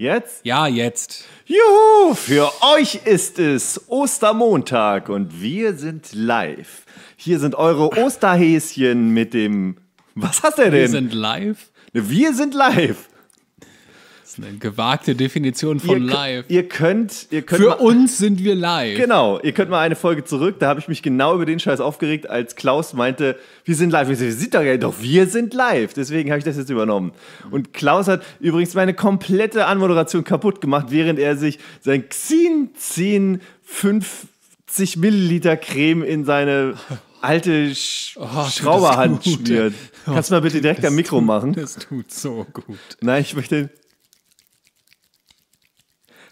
Jetzt? Ja, jetzt. Juhu, für euch ist es Ostermontag und wir sind live. Hier sind eure Osterhäschen mit dem. Was hast du denn? Wir sind live. Wir sind live. Das ist eine gewagte Definition von ihr, live. Ihr könnt, ihr könnt. Für mal, uns sind wir live. Genau, ihr könnt mal eine Folge zurück. Da habe ich mich genau über den Scheiß aufgeregt, als Klaus meinte, wir sind live. Ich so, wir sind doch, doch wir sind live. Deswegen habe ich das jetzt übernommen. Und Klaus hat übrigens meine komplette Anmoderation kaputt gemacht, während er sich sein Xin 10 50 Milliliter Creme in seine alte Sch oh, Schrauberhand schmiert. Kannst du mal bitte oh, direkt das am Mikro tut, machen? Das tut so gut. Nein, ich möchte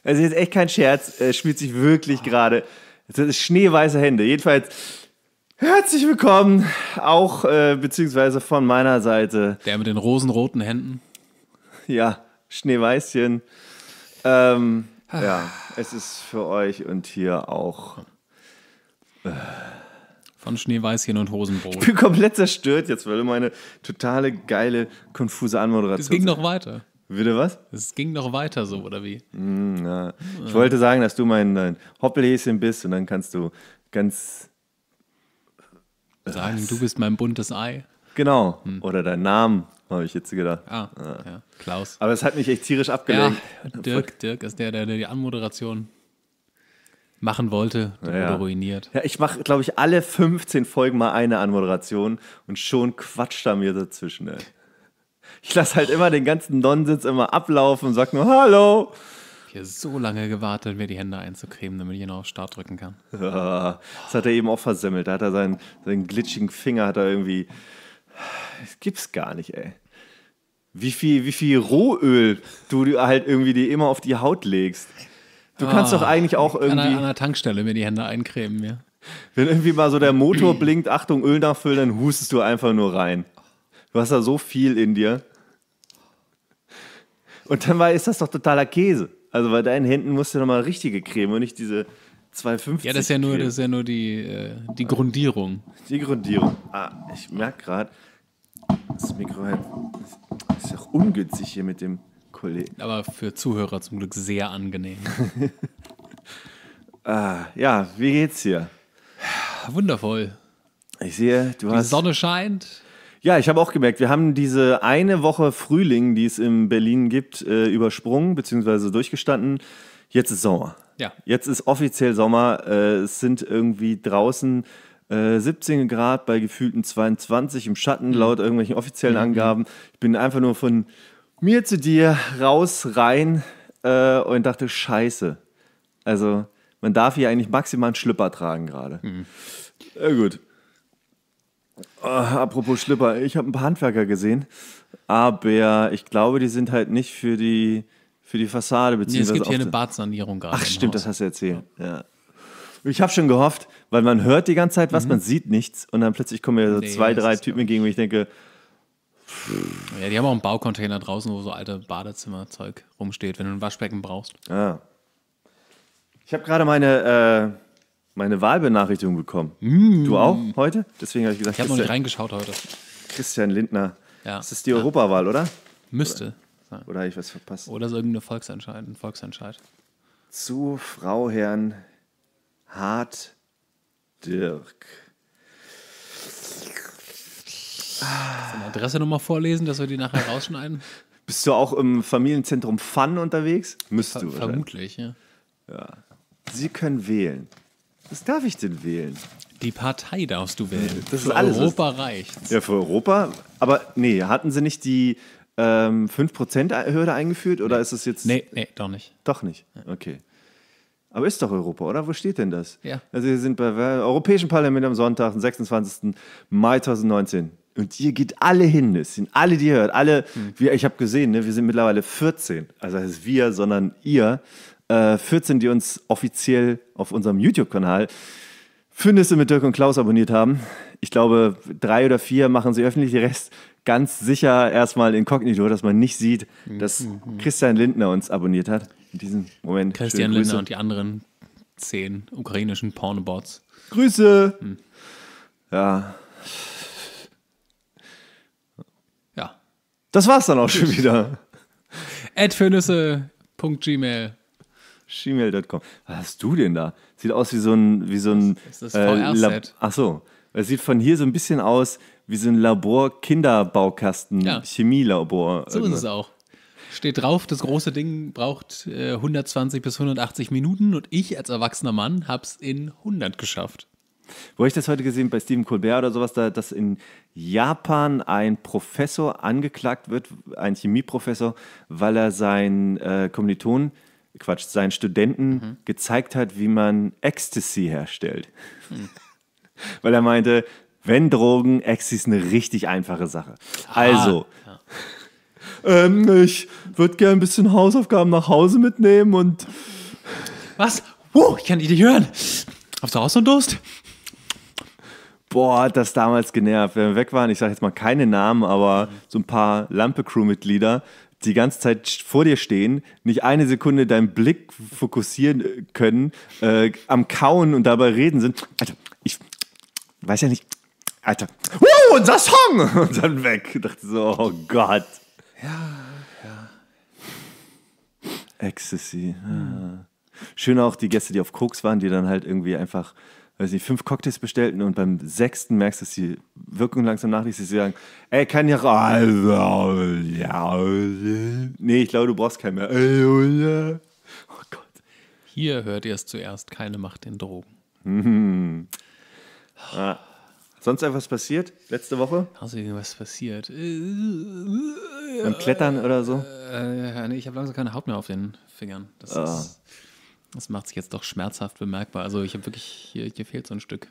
also jetzt echt kein Scherz, Es spielt sich wirklich gerade. Das ist schneeweiße Hände. Jedenfalls herzlich willkommen, auch äh, beziehungsweise von meiner Seite. Der mit den rosenroten Händen. Ja, Schneeweißchen. Ähm, ah. ja, es ist für euch und hier auch. Äh, von Schneeweißchen und Hosenbrot. Ich bin komplett zerstört jetzt, weil du meine totale geile, konfuse Anmoderation. Es ging noch weiter. Bitte was? Es ging noch weiter so, oder wie? Mm, hm, ja. Ich ja. wollte sagen, dass du mein, mein Hoppelhäschen bist und dann kannst du ganz. Äh, sagen, was? du bist mein buntes Ei. Genau. Hm. Oder dein Name, habe ich jetzt gedacht. Ah, ja. ja. Klaus. Aber es hat mich echt tierisch abgelenkt. Dirk, Dirk ist der, der, die Anmoderation machen wollte, ja, wurde ruiniert. Ja, ich mache, glaube ich, alle 15 Folgen mal eine Anmoderation und schon quatscht er mir dazwischen. Ey. Ich lasse halt immer den ganzen Nonsens immer ablaufen und sag nur Hallo. Ich habe so lange gewartet, mir die Hände einzucremen, damit ich ihn auf Start drücken kann. das hat er eben auch versemmelt. Da hat er seinen, seinen glitschigen Finger, hat er irgendwie. Das gibt's gar nicht, ey. Wie viel, wie viel Rohöl du halt irgendwie dir immer auf die Haut legst. Du kannst oh, doch ah, eigentlich auch irgendwie. An der Tankstelle mir die Hände eincremen, ja. Wenn irgendwie mal so der Motor blinkt, Achtung, Öl nachfüllen, dann hustest du einfach nur rein. Du hast da so viel in dir. Und dann war, ist das doch totaler Käse. Also bei deinen Händen musst du nochmal richtige Creme und nicht diese 250. Ja, das ist ja nur, das ist ja nur die, äh, die Grundierung. Die Grundierung. Ah, ich merke gerade, das Mikro halt, das ist doch ungünstig hier mit dem Kollegen. Aber für Zuhörer zum Glück sehr angenehm. ah, ja, wie geht's hier? Wundervoll. Ich sehe, du die hast. Die Sonne scheint. Ja, ich habe auch gemerkt, wir haben diese eine Woche Frühling, die es in Berlin gibt, äh, übersprungen bzw. durchgestanden. Jetzt ist Sommer. Ja. Jetzt ist offiziell Sommer. Äh, es sind irgendwie draußen 17 äh, Grad bei gefühlten 22 im Schatten, mhm. laut irgendwelchen offiziellen mhm. Angaben. Ich bin einfach nur von mir zu dir raus, rein und dachte, scheiße. Also man darf hier eigentlich maximal einen Schlüpper tragen gerade. Mhm. Ja, gut. Äh, apropos Schlipper, ich habe ein paar Handwerker gesehen, aber ich glaube, die sind halt nicht für die, für die Fassade beziehungsweise. Nee, es gibt hier eine Badsanierung gerade. Ach, stimmt, Haus. das hast du erzählt. Ja. ja. Ich habe schon gehofft, weil man hört die ganze Zeit was, mhm. man sieht nichts und dann plötzlich kommen mir so nee, zwei, drei Typen entgegen, wo ich denke. Ja, die haben auch einen Baucontainer draußen, wo so alte Badezimmerzeug rumsteht, wenn du ein Waschbecken brauchst. Ja. Ah. Ich habe gerade meine. Äh, meine Wahlbenachrichtigung bekommen. Mm. Du auch heute? Deswegen habe ich gesagt, ich habe noch nicht reingeschaut heute. Christian Lindner. Ja. Das ist die ja. Europawahl, oder? Müsste. Oder, oder habe ich was verpasst? Oder so irgendeine Volksentscheid, ein Volksentscheid. Zu Frau Herrn Hart Dirk. Seine Adresse nochmal vorlesen, dass wir die nachher rausschneiden. Bist du auch im Familienzentrum Fun unterwegs? Müsst Ver du. Vermutlich, ja. ja. Sie können wählen. Was darf ich denn wählen? Die Partei darfst du wählen. Das für alles. Europa reicht. Ja, für Europa. Aber nee, hatten sie nicht die ähm, 5%-Hürde eingeführt oder nee. ist es jetzt. Nee, nee, doch nicht. Doch nicht. Okay. Aber ist doch Europa, oder? Wo steht denn das? Ja. Also, wir sind beim Europäischen Parlament am Sonntag, den 26. Mai 2019. Und ihr geht alle hin, es sind alle, die ihr hört, alle, mhm. wir, ich habe gesehen, ne, wir sind mittlerweile 14, also heißt wir, sondern ihr äh, 14, die uns offiziell auf unserem YouTube-Kanal Findest mit Dirk und Klaus abonniert haben. Ich glaube, drei oder vier machen sie öffentlich, der Rest ganz sicher erstmal inkognito, dass man nicht sieht, dass Christian Lindner uns abonniert hat. In diesem Moment. Christian Lindner und die anderen zehn ukrainischen Pornobots. Grüße! Hm. Ja. Ja. Das war's dann auch schon wieder. Adfürnüsse.gmail Gmail.com. Was hast du denn da? Sieht aus wie so ein. Wie so ein das ist das äh, Ach so. Es sieht von hier so ein bisschen aus wie so ein Labor-Kinderbaukasten, ja. Chemielabor. So ist es auch. Steht drauf, das große Ding braucht äh, 120 bis 180 Minuten und ich als erwachsener Mann habe es in 100 geschafft. Wo ich das heute gesehen bei Stephen Colbert oder sowas, da, dass in Japan ein Professor angeklagt wird, ein Chemieprofessor, weil er seinen äh, Kommilitonen Quatsch, seinen Studenten mhm. gezeigt hat, wie man Ecstasy herstellt. Mhm. Weil er meinte, wenn Drogen, Ecstasy ist eine richtig einfache Sache. Ah, also, ah, ja. ähm, ich würde gerne ein bisschen Hausaufgaben nach Hause mitnehmen und. Was? Wow, ich kann die nicht hören. Hast du auch so einen Durst? Boah, hat das damals genervt. Wenn wir weg waren, ich sage jetzt mal keine Namen, aber so ein paar Lampe-Crew-Mitglieder die ganze Zeit vor dir stehen, nicht eine Sekunde deinen Blick fokussieren äh, können, äh, am Kauen und dabei reden sind. Alter, ich weiß ja nicht. Alter, wow, unser Song! Und dann weg. Ich dachte so, oh Gott. Ja, ja. Ecstasy. Ja. Schön auch die Gäste, die auf Koks waren, die dann halt irgendwie einfach weiß nicht, fünf Cocktails bestellten und beim sechsten merkst du, dass die Wirkung langsam nachlässt. Sie sagen, ey, kann ja. Nee, ich glaube, du brauchst keinen mehr. Oh Gott. Hier hört ihr es zuerst, keine Macht in Drogen. Mhm. Ah. Sonst etwas passiert letzte Woche? Also irgendwas passiert. Beim Klettern oder so? Äh, nee, ich habe langsam keine Haut mehr auf den Fingern. Das oh. ist das macht sich jetzt doch schmerzhaft bemerkbar. Also ich habe wirklich, hier, hier, fehlt so ein Stück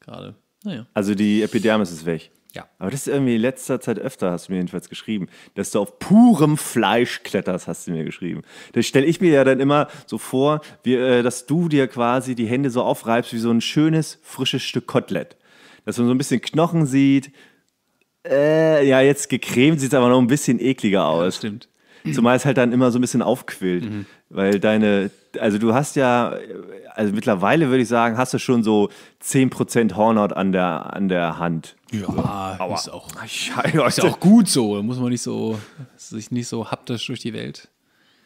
gerade. Naja. Also die Epidermis ist weg. Ja. Aber das ist irgendwie in letzter Zeit öfter, hast du mir jedenfalls geschrieben, dass du auf purem Fleisch kletterst, hast du mir geschrieben. Das stelle ich mir ja dann immer so vor, wie, äh, dass du dir quasi die Hände so aufreibst wie so ein schönes, frisches Stück Kotelett. Dass man so ein bisschen Knochen sieht. Äh, ja, jetzt gecremt sieht es aber noch ein bisschen ekliger aus. Ja, stimmt. Zumal es halt dann immer so ein bisschen aufquillt. Mhm. Weil deine, also du hast ja, also mittlerweile würde ich sagen, hast du schon so 10% Hornhaut an der, an der Hand. Ja, so. ist, auch, ist auch gut so. Da muss man nicht so, sich nicht so haptisch durch die Welt.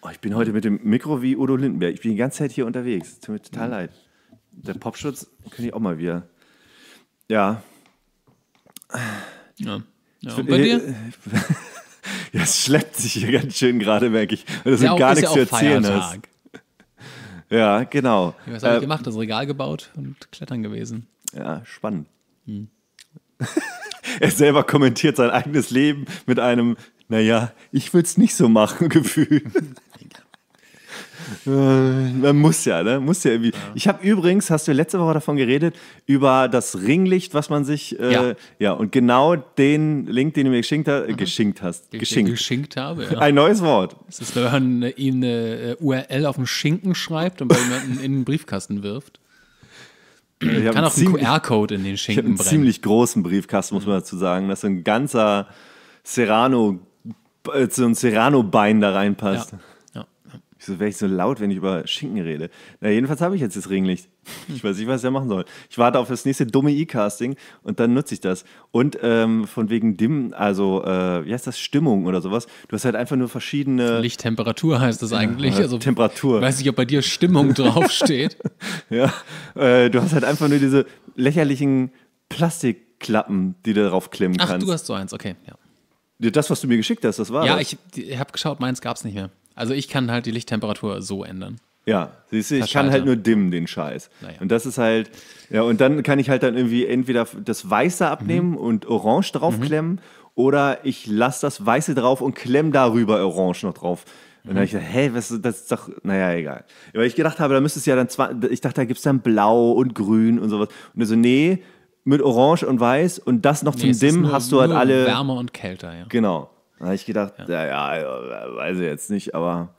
Oh, ich bin heute mit dem Mikro wie Udo Lindenberg. Ich bin die ganze Zeit hier unterwegs. Tut mir total mhm. leid. Der Popschutz könnte ich auch mal wieder. Ja. Ja. ja. und bei dir? Ja, es schleppt sich hier ganz schön gerade, merke ich. Und das ja, sind gar nichts ja zu erzählen Feiertag. hast. Ja, genau. Ja, was habe äh, ich gemacht? Das Regal gebaut und klettern gewesen. Ja, spannend. Hm. er selber kommentiert sein eigenes Leben mit einem, naja, ich würde es nicht so machen, Gefühl. Äh, man muss ja, ne? Muss ja irgendwie. Ja. Ich habe übrigens, hast du letzte Woche davon geredet, über das Ringlicht, was man sich. Äh, ja. ja, und genau den Link, den du mir geschenkt, ha mhm. geschenkt hast. Ge geschenkt. geschenkt habe. Ja. Ein neues Wort. Das ist, wenn man ihm eine äh, URL auf dem Schinken schreibt und bei jemanden in den Briefkasten wirft. Ich kann auch einen QR-Code in den Schinken ich einen ziemlich großen Briefkasten, muss man mhm. dazu sagen, dass so ein ganzer Serrano, äh, so ein Serrano-Bein da reinpasst. Ja. Ich wäre ich so laut, wenn ich über Schinken rede. Na, jedenfalls habe ich jetzt das Ringlicht. Hm. Ich weiß nicht, was ich machen soll. Ich warte auf das nächste dumme E-Casting und dann nutze ich das. Und ähm, von wegen Dim, also, äh, wie heißt das, Stimmung oder sowas? Du hast halt einfach nur verschiedene. Lichttemperatur heißt das eigentlich. Ja, also, Temperatur. Weiß nicht, ob bei dir Stimmung draufsteht. ja, äh, du hast halt einfach nur diese lächerlichen Plastikklappen, die du drauf klemmen kannst. Ach, du hast so eins, okay, ja. Das, was du mir geschickt hast, das war. Ja, das. ich, ich habe geschaut, meins gab es nicht mehr. Also ich kann halt die Lichttemperatur so ändern. Ja, siehst du, ich kann halt nur dimmen den Scheiß. Naja. Und das ist halt, ja, und dann kann ich halt dann irgendwie entweder das Weiße abnehmen mhm. und Orange draufklemmen mhm. oder ich lasse das Weiße drauf und klemme darüber Orange noch drauf. Und dann mhm. habe ich gedacht, hä, was ist das? Ist doch, naja, egal. Weil ich gedacht habe, da müsste es ja dann zwei, ich dachte, da gibt es dann Blau und Grün und sowas. Und er so, nee, mit Orange und Weiß und das noch zum Dimmen hast du halt alle. Wärmer und kälter, ja. Genau. Da habe ich gedacht, ja. naja, ja, äh, weiß ich jetzt nicht, aber.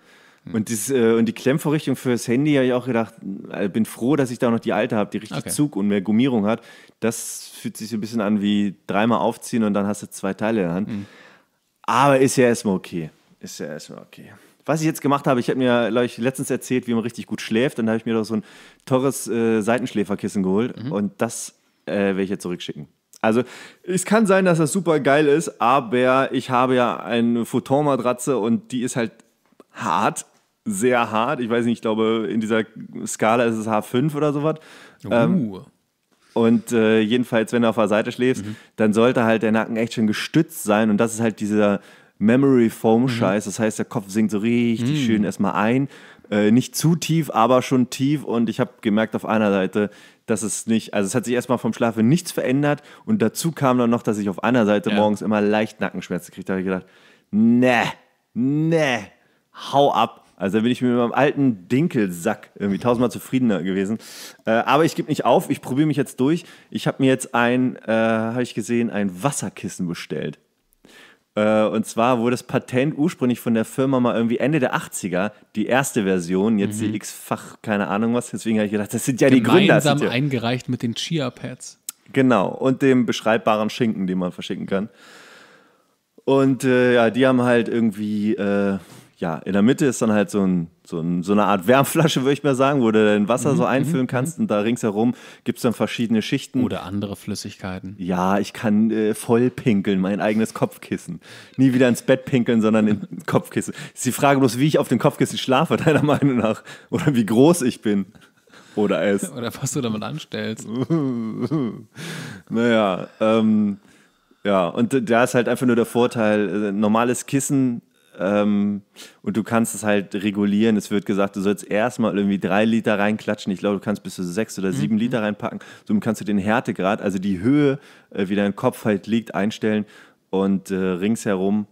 Mhm. Und, dieses, äh, und die Klemmvorrichtung fürs Handy habe ich auch gedacht, äh, bin froh, dass ich da noch die alte habe, die richtig okay. Zug und mehr Gummierung hat. Das fühlt sich so ein bisschen an wie dreimal aufziehen und dann hast du zwei Teile in der Hand. Mhm. Aber ist ja erstmal okay. Ist ja erstmal okay. Was ich jetzt gemacht habe, ich habe mir ich, letztens erzählt, wie man richtig gut schläft. Dann habe ich mir doch so ein teures äh, Seitenschläferkissen geholt mhm. und das äh, werde ich jetzt zurückschicken. Also es kann sein, dass das super geil ist, aber ich habe ja eine Photon-Matratze und die ist halt hart, sehr hart. Ich weiß nicht, ich glaube, in dieser Skala ist es H5 oder sowas. Ähm, uh. Ähm, und äh, jedenfalls, wenn du auf der Seite schläfst, mhm. dann sollte halt der Nacken echt schön gestützt sein. Und das ist halt dieser Memory Foam Scheiß. Mhm. Das heißt, der Kopf sinkt so richtig mhm. schön erstmal ein. Äh, nicht zu tief, aber schon tief. Und ich habe gemerkt auf einer Seite, dass es nicht, also es hat sich erstmal vom Schlafen nichts verändert. Und dazu kam dann noch, dass ich auf einer Seite ja. morgens immer leicht Nackenschmerzen kriegte. Da habe ich gedacht, ne, ne, hau ab. Also da bin ich mit meinem alten Dinkelsack irgendwie tausendmal zufriedener gewesen. Äh, aber ich gebe nicht auf, ich probiere mich jetzt durch. Ich habe mir jetzt ein, äh, habe ich gesehen, ein Wasserkissen bestellt. Äh, und zwar wurde das Patent ursprünglich von der Firma mal irgendwie Ende der 80er, die erste Version, jetzt mhm. die x-fach, keine Ahnung was. Deswegen habe ich gedacht, das sind ja Gemeinsam die Gründer. Gemeinsam ja eingereicht mit den Chia-Pads. Genau, und dem beschreibbaren Schinken, den man verschicken kann. Und äh, ja, die haben halt irgendwie äh, ja, in der Mitte ist dann halt so, ein, so, ein, so eine Art Wärmflasche, würde ich mal sagen, wo du dein Wasser mhm, so mhm, einfüllen mhm. kannst und da ringsherum gibt es dann verschiedene Schichten. Oder andere Flüssigkeiten. Ja, ich kann äh, voll pinkeln, mein eigenes Kopfkissen. Nie wieder ins Bett pinkeln, sondern ins Kopfkissen. Ist die Frage bloß, wie ich auf dem Kopfkissen schlafe, deiner Meinung nach. Oder wie groß ich bin. Oder es. Oder was du damit anstellst. naja, ähm. Ja, und da ist halt einfach nur der Vorteil, äh, normales Kissen ähm, und du kannst es halt regulieren. Es wird gesagt, du sollst erstmal irgendwie drei Liter reinklatschen. Ich glaube, du kannst bis zu sechs oder sieben mhm. Liter reinpacken. Somit kannst du den Härtegrad, also die Höhe, äh, wie dein Kopf halt liegt, einstellen. Und äh, ringsherum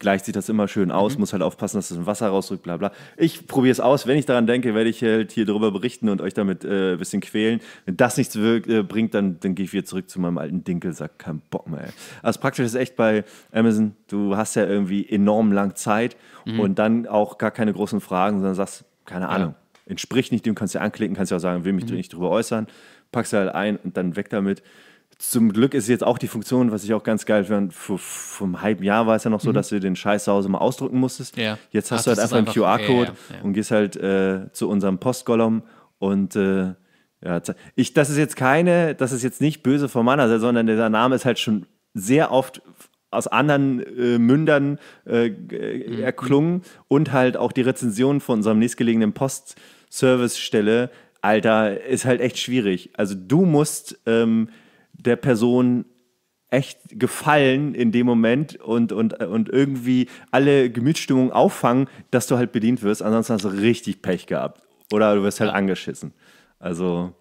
gleicht sich das immer schön mhm. aus, mhm. muss halt aufpassen, dass es das im Wasser rausrückt, bla bla. Ich probiere es aus. Wenn ich daran denke, werde ich halt hier drüber berichten und euch damit äh, ein bisschen quälen. Wenn das nichts wirkt, äh, bringt, dann, dann gehe ich wieder zurück zu meinem alten Dinkelsack. Kein Bock mehr. Ey. Also praktisch ist echt bei Amazon, du hast ja irgendwie enorm lang Zeit mhm. und dann auch gar keine großen Fragen, sondern sagst, keine Ahnung, ja. entspricht nicht dem, kannst du anklicken, kannst ja auch sagen, will mich mhm. nicht drüber äußern, packst du halt ein und dann weg damit zum Glück ist jetzt auch die Funktion, was ich auch ganz geil fand, vor, vor einem halben Jahr war es ja noch so, mhm. dass du den Scheiß zu Hause mal ausdrucken musstest. Ja. Jetzt hast Ach, du halt einfach einen QR-Code ja, ja, und gehst halt äh, zu unserem Postgolom und äh, ja, ich, das ist jetzt keine, das ist jetzt nicht böse von meiner Seite, sondern dieser Name ist halt schon sehr oft aus anderen äh, Mündern äh, mhm. erklungen und halt auch die Rezension von unserem nächstgelegenen post service stelle Alter, ist halt echt schwierig. Also du musst ähm, der Person echt gefallen in dem Moment und, und, und irgendwie alle Gemütsstimmung auffangen, dass du halt bedient wirst. Ansonsten hast du richtig Pech gehabt. Oder du wirst halt angeschissen. Also.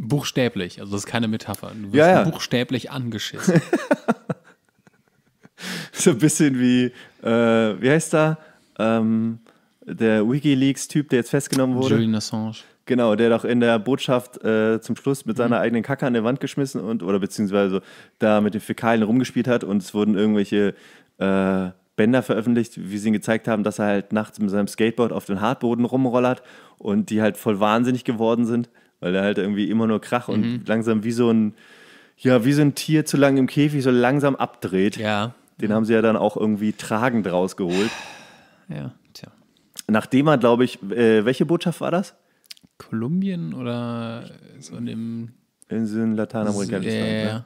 Buchstäblich, also das ist keine Metapher. Du wirst ja, ja. buchstäblich angeschissen. so ein bisschen wie, äh, wie heißt da? Ähm, der Wikileaks-Typ, der jetzt festgenommen wurde. Julian Assange. Genau, der doch in der Botschaft äh, zum Schluss mit mhm. seiner mhm. eigenen Kacke an der Wand geschmissen und oder beziehungsweise da mit den Fäkalien rumgespielt hat und es wurden irgendwelche äh, Bänder veröffentlicht, wie sie ihn gezeigt haben, dass er halt nachts mit seinem Skateboard auf den Hartboden rumrollert und die halt voll wahnsinnig geworden sind, weil er halt irgendwie immer nur Krach mhm. und langsam wie so ein ja, wie so ein Tier zu lang im Käfig so langsam abdreht. Ja. Den mhm. haben sie ja dann auch irgendwie tragend rausgeholt. Ja, tja. Nachdem er, glaube ich, äh, welche Botschaft war das? Kolumbien oder so in dem. In so einem lateinamerikanischen Land. Ja, ne? ja.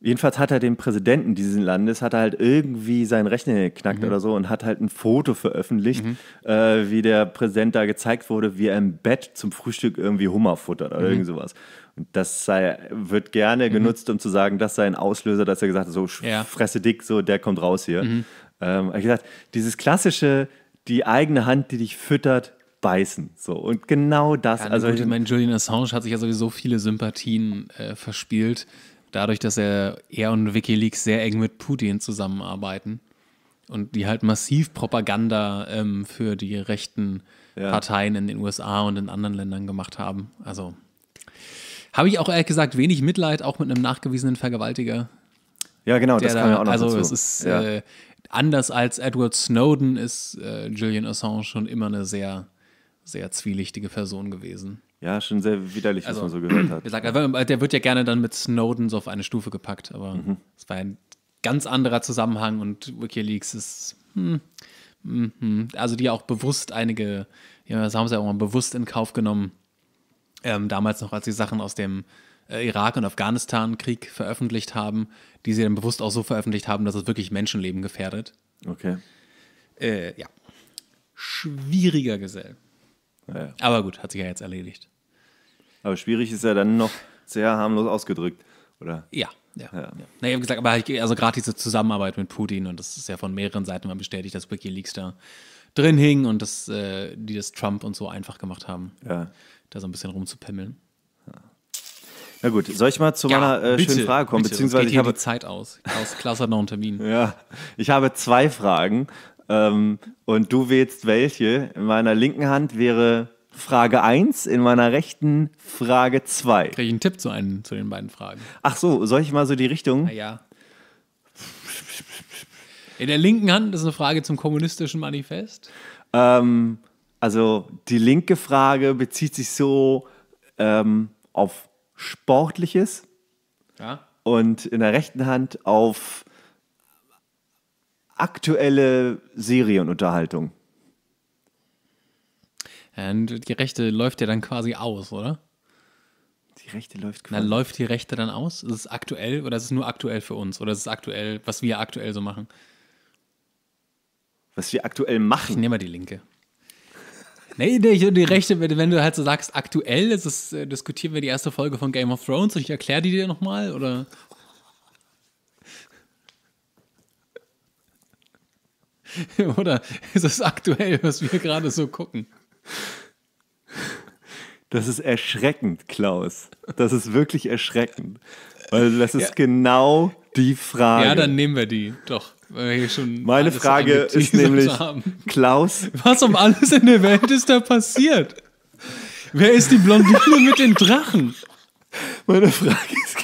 Jedenfalls hat er den Präsidenten dieses Landes, hat er halt irgendwie seinen Rechner geknackt mhm. oder so und hat halt ein Foto veröffentlicht, mhm. äh, wie der Präsident da gezeigt wurde, wie er im Bett zum Frühstück irgendwie Hummer futtert oder mhm. irgend sowas. Und das sei, wird gerne mhm. genutzt, um zu sagen, das sei ein Auslöser, dass er gesagt hat, so ja. fresse dick, so der kommt raus hier. Mhm. Ähm, ich gesagt, dieses klassische, die eigene Hand, die dich füttert, beißen. So. Und genau das. Ja, also, ich meine, Julian Assange hat sich ja sowieso viele Sympathien äh, verspielt, dadurch, dass er, er und Wikileaks sehr eng mit Putin zusammenarbeiten und die halt massiv Propaganda ähm, für die rechten ja. Parteien in den USA und in anderen Ländern gemacht haben. Also habe ich auch ehrlich gesagt wenig Mitleid, auch mit einem nachgewiesenen Vergewaltiger. Ja, genau, das kam ja auch noch Also dazu. es ist ja. äh, anders als Edward Snowden ist äh, Julian Assange schon immer eine sehr sehr zwielichtige Person gewesen. Ja, schon sehr widerlich, also, was man so gehört hat. Gesagt, also, der wird ja gerne dann mit Snowden so auf eine Stufe gepackt, aber mhm. es war ein ganz anderer Zusammenhang und WikiLeaks ist. Hm, hm, Also, die auch bewusst einige, ja, das haben sie ja auch mal bewusst in Kauf genommen. Ähm, damals noch, als sie Sachen aus dem äh, Irak- und Afghanistan-Krieg veröffentlicht haben, die sie dann bewusst auch so veröffentlicht haben, dass es wirklich Menschenleben gefährdet. Okay. Äh, ja. Schwieriger Gesell. Ja. Aber gut, hat sich ja jetzt erledigt. Aber schwierig ist ja dann noch sehr harmlos ausgedrückt, oder? Ja. Ja. ja. Na, ich habe gesagt, aber also gerade diese Zusammenarbeit mit Putin und das ist ja von mehreren Seiten mal bestätigt, dass WikiLeaks da drin hing und dass äh, die das Trump und so einfach gemacht haben, ja. da so ein bisschen rumzupimmeln. Na gut, soll ich mal zu meiner äh, bitte, schönen Frage kommen? Bitte, beziehungsweise geht ich habe die Zeit aus. Klaus hat noch einen Termin. ja, ich habe zwei Fragen ähm, und du wählst welche. In meiner linken Hand wäre Frage 1, in meiner rechten Frage 2. Kriege ich einen Tipp zu, einen, zu den beiden Fragen? Ach so, soll ich mal so die Richtung? Na ja. In der linken Hand ist eine Frage zum kommunistischen Manifest. Ähm, also die linke Frage bezieht sich so ähm, auf Sportliches. Ja. Und in der rechten Hand auf aktuelle Serienunterhaltung. Ja, und die Rechte läuft ja dann quasi aus, oder? Die Rechte läuft quasi. Dann läuft die Rechte dann aus? Ist es aktuell oder ist es nur aktuell für uns? Oder ist es aktuell, was wir aktuell so machen? Was wir aktuell machen? Ich nehme mal die linke. Nee, nee, die Rechte, wenn du halt so sagst, aktuell ist es, äh, diskutieren wir die erste Folge von Game of Thrones und ich erkläre die dir nochmal, oder? Oder ist es aktuell, was wir gerade so gucken? Das ist erschreckend, Klaus. Das ist wirklich erschreckend. Weil das ist ja. genau die Frage. Ja, dann nehmen wir die, doch. Meine Frage ist nämlich, Klaus. Was um alles in der Welt ist da passiert? Wer ist die Blondine mit den Drachen? Meine Frage ist,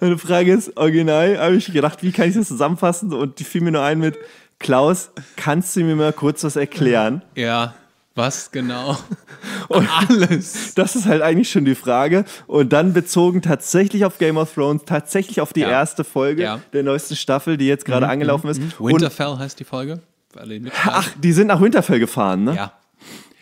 meine Frage ist original, habe ich gedacht, wie kann ich das zusammenfassen? Und die fiel mir nur ein mit, Klaus, kannst du mir mal kurz was erklären? Ja, was genau? Und Alles. Das ist halt eigentlich schon die Frage. Und dann bezogen tatsächlich auf Game of Thrones, tatsächlich auf die ja. erste Folge ja. der neuesten Staffel, die jetzt gerade mhm, angelaufen mhm, ist. Mhm. Winterfell Und heißt die Folge. Ach, die sind nach Winterfell gefahren, ne? Ja.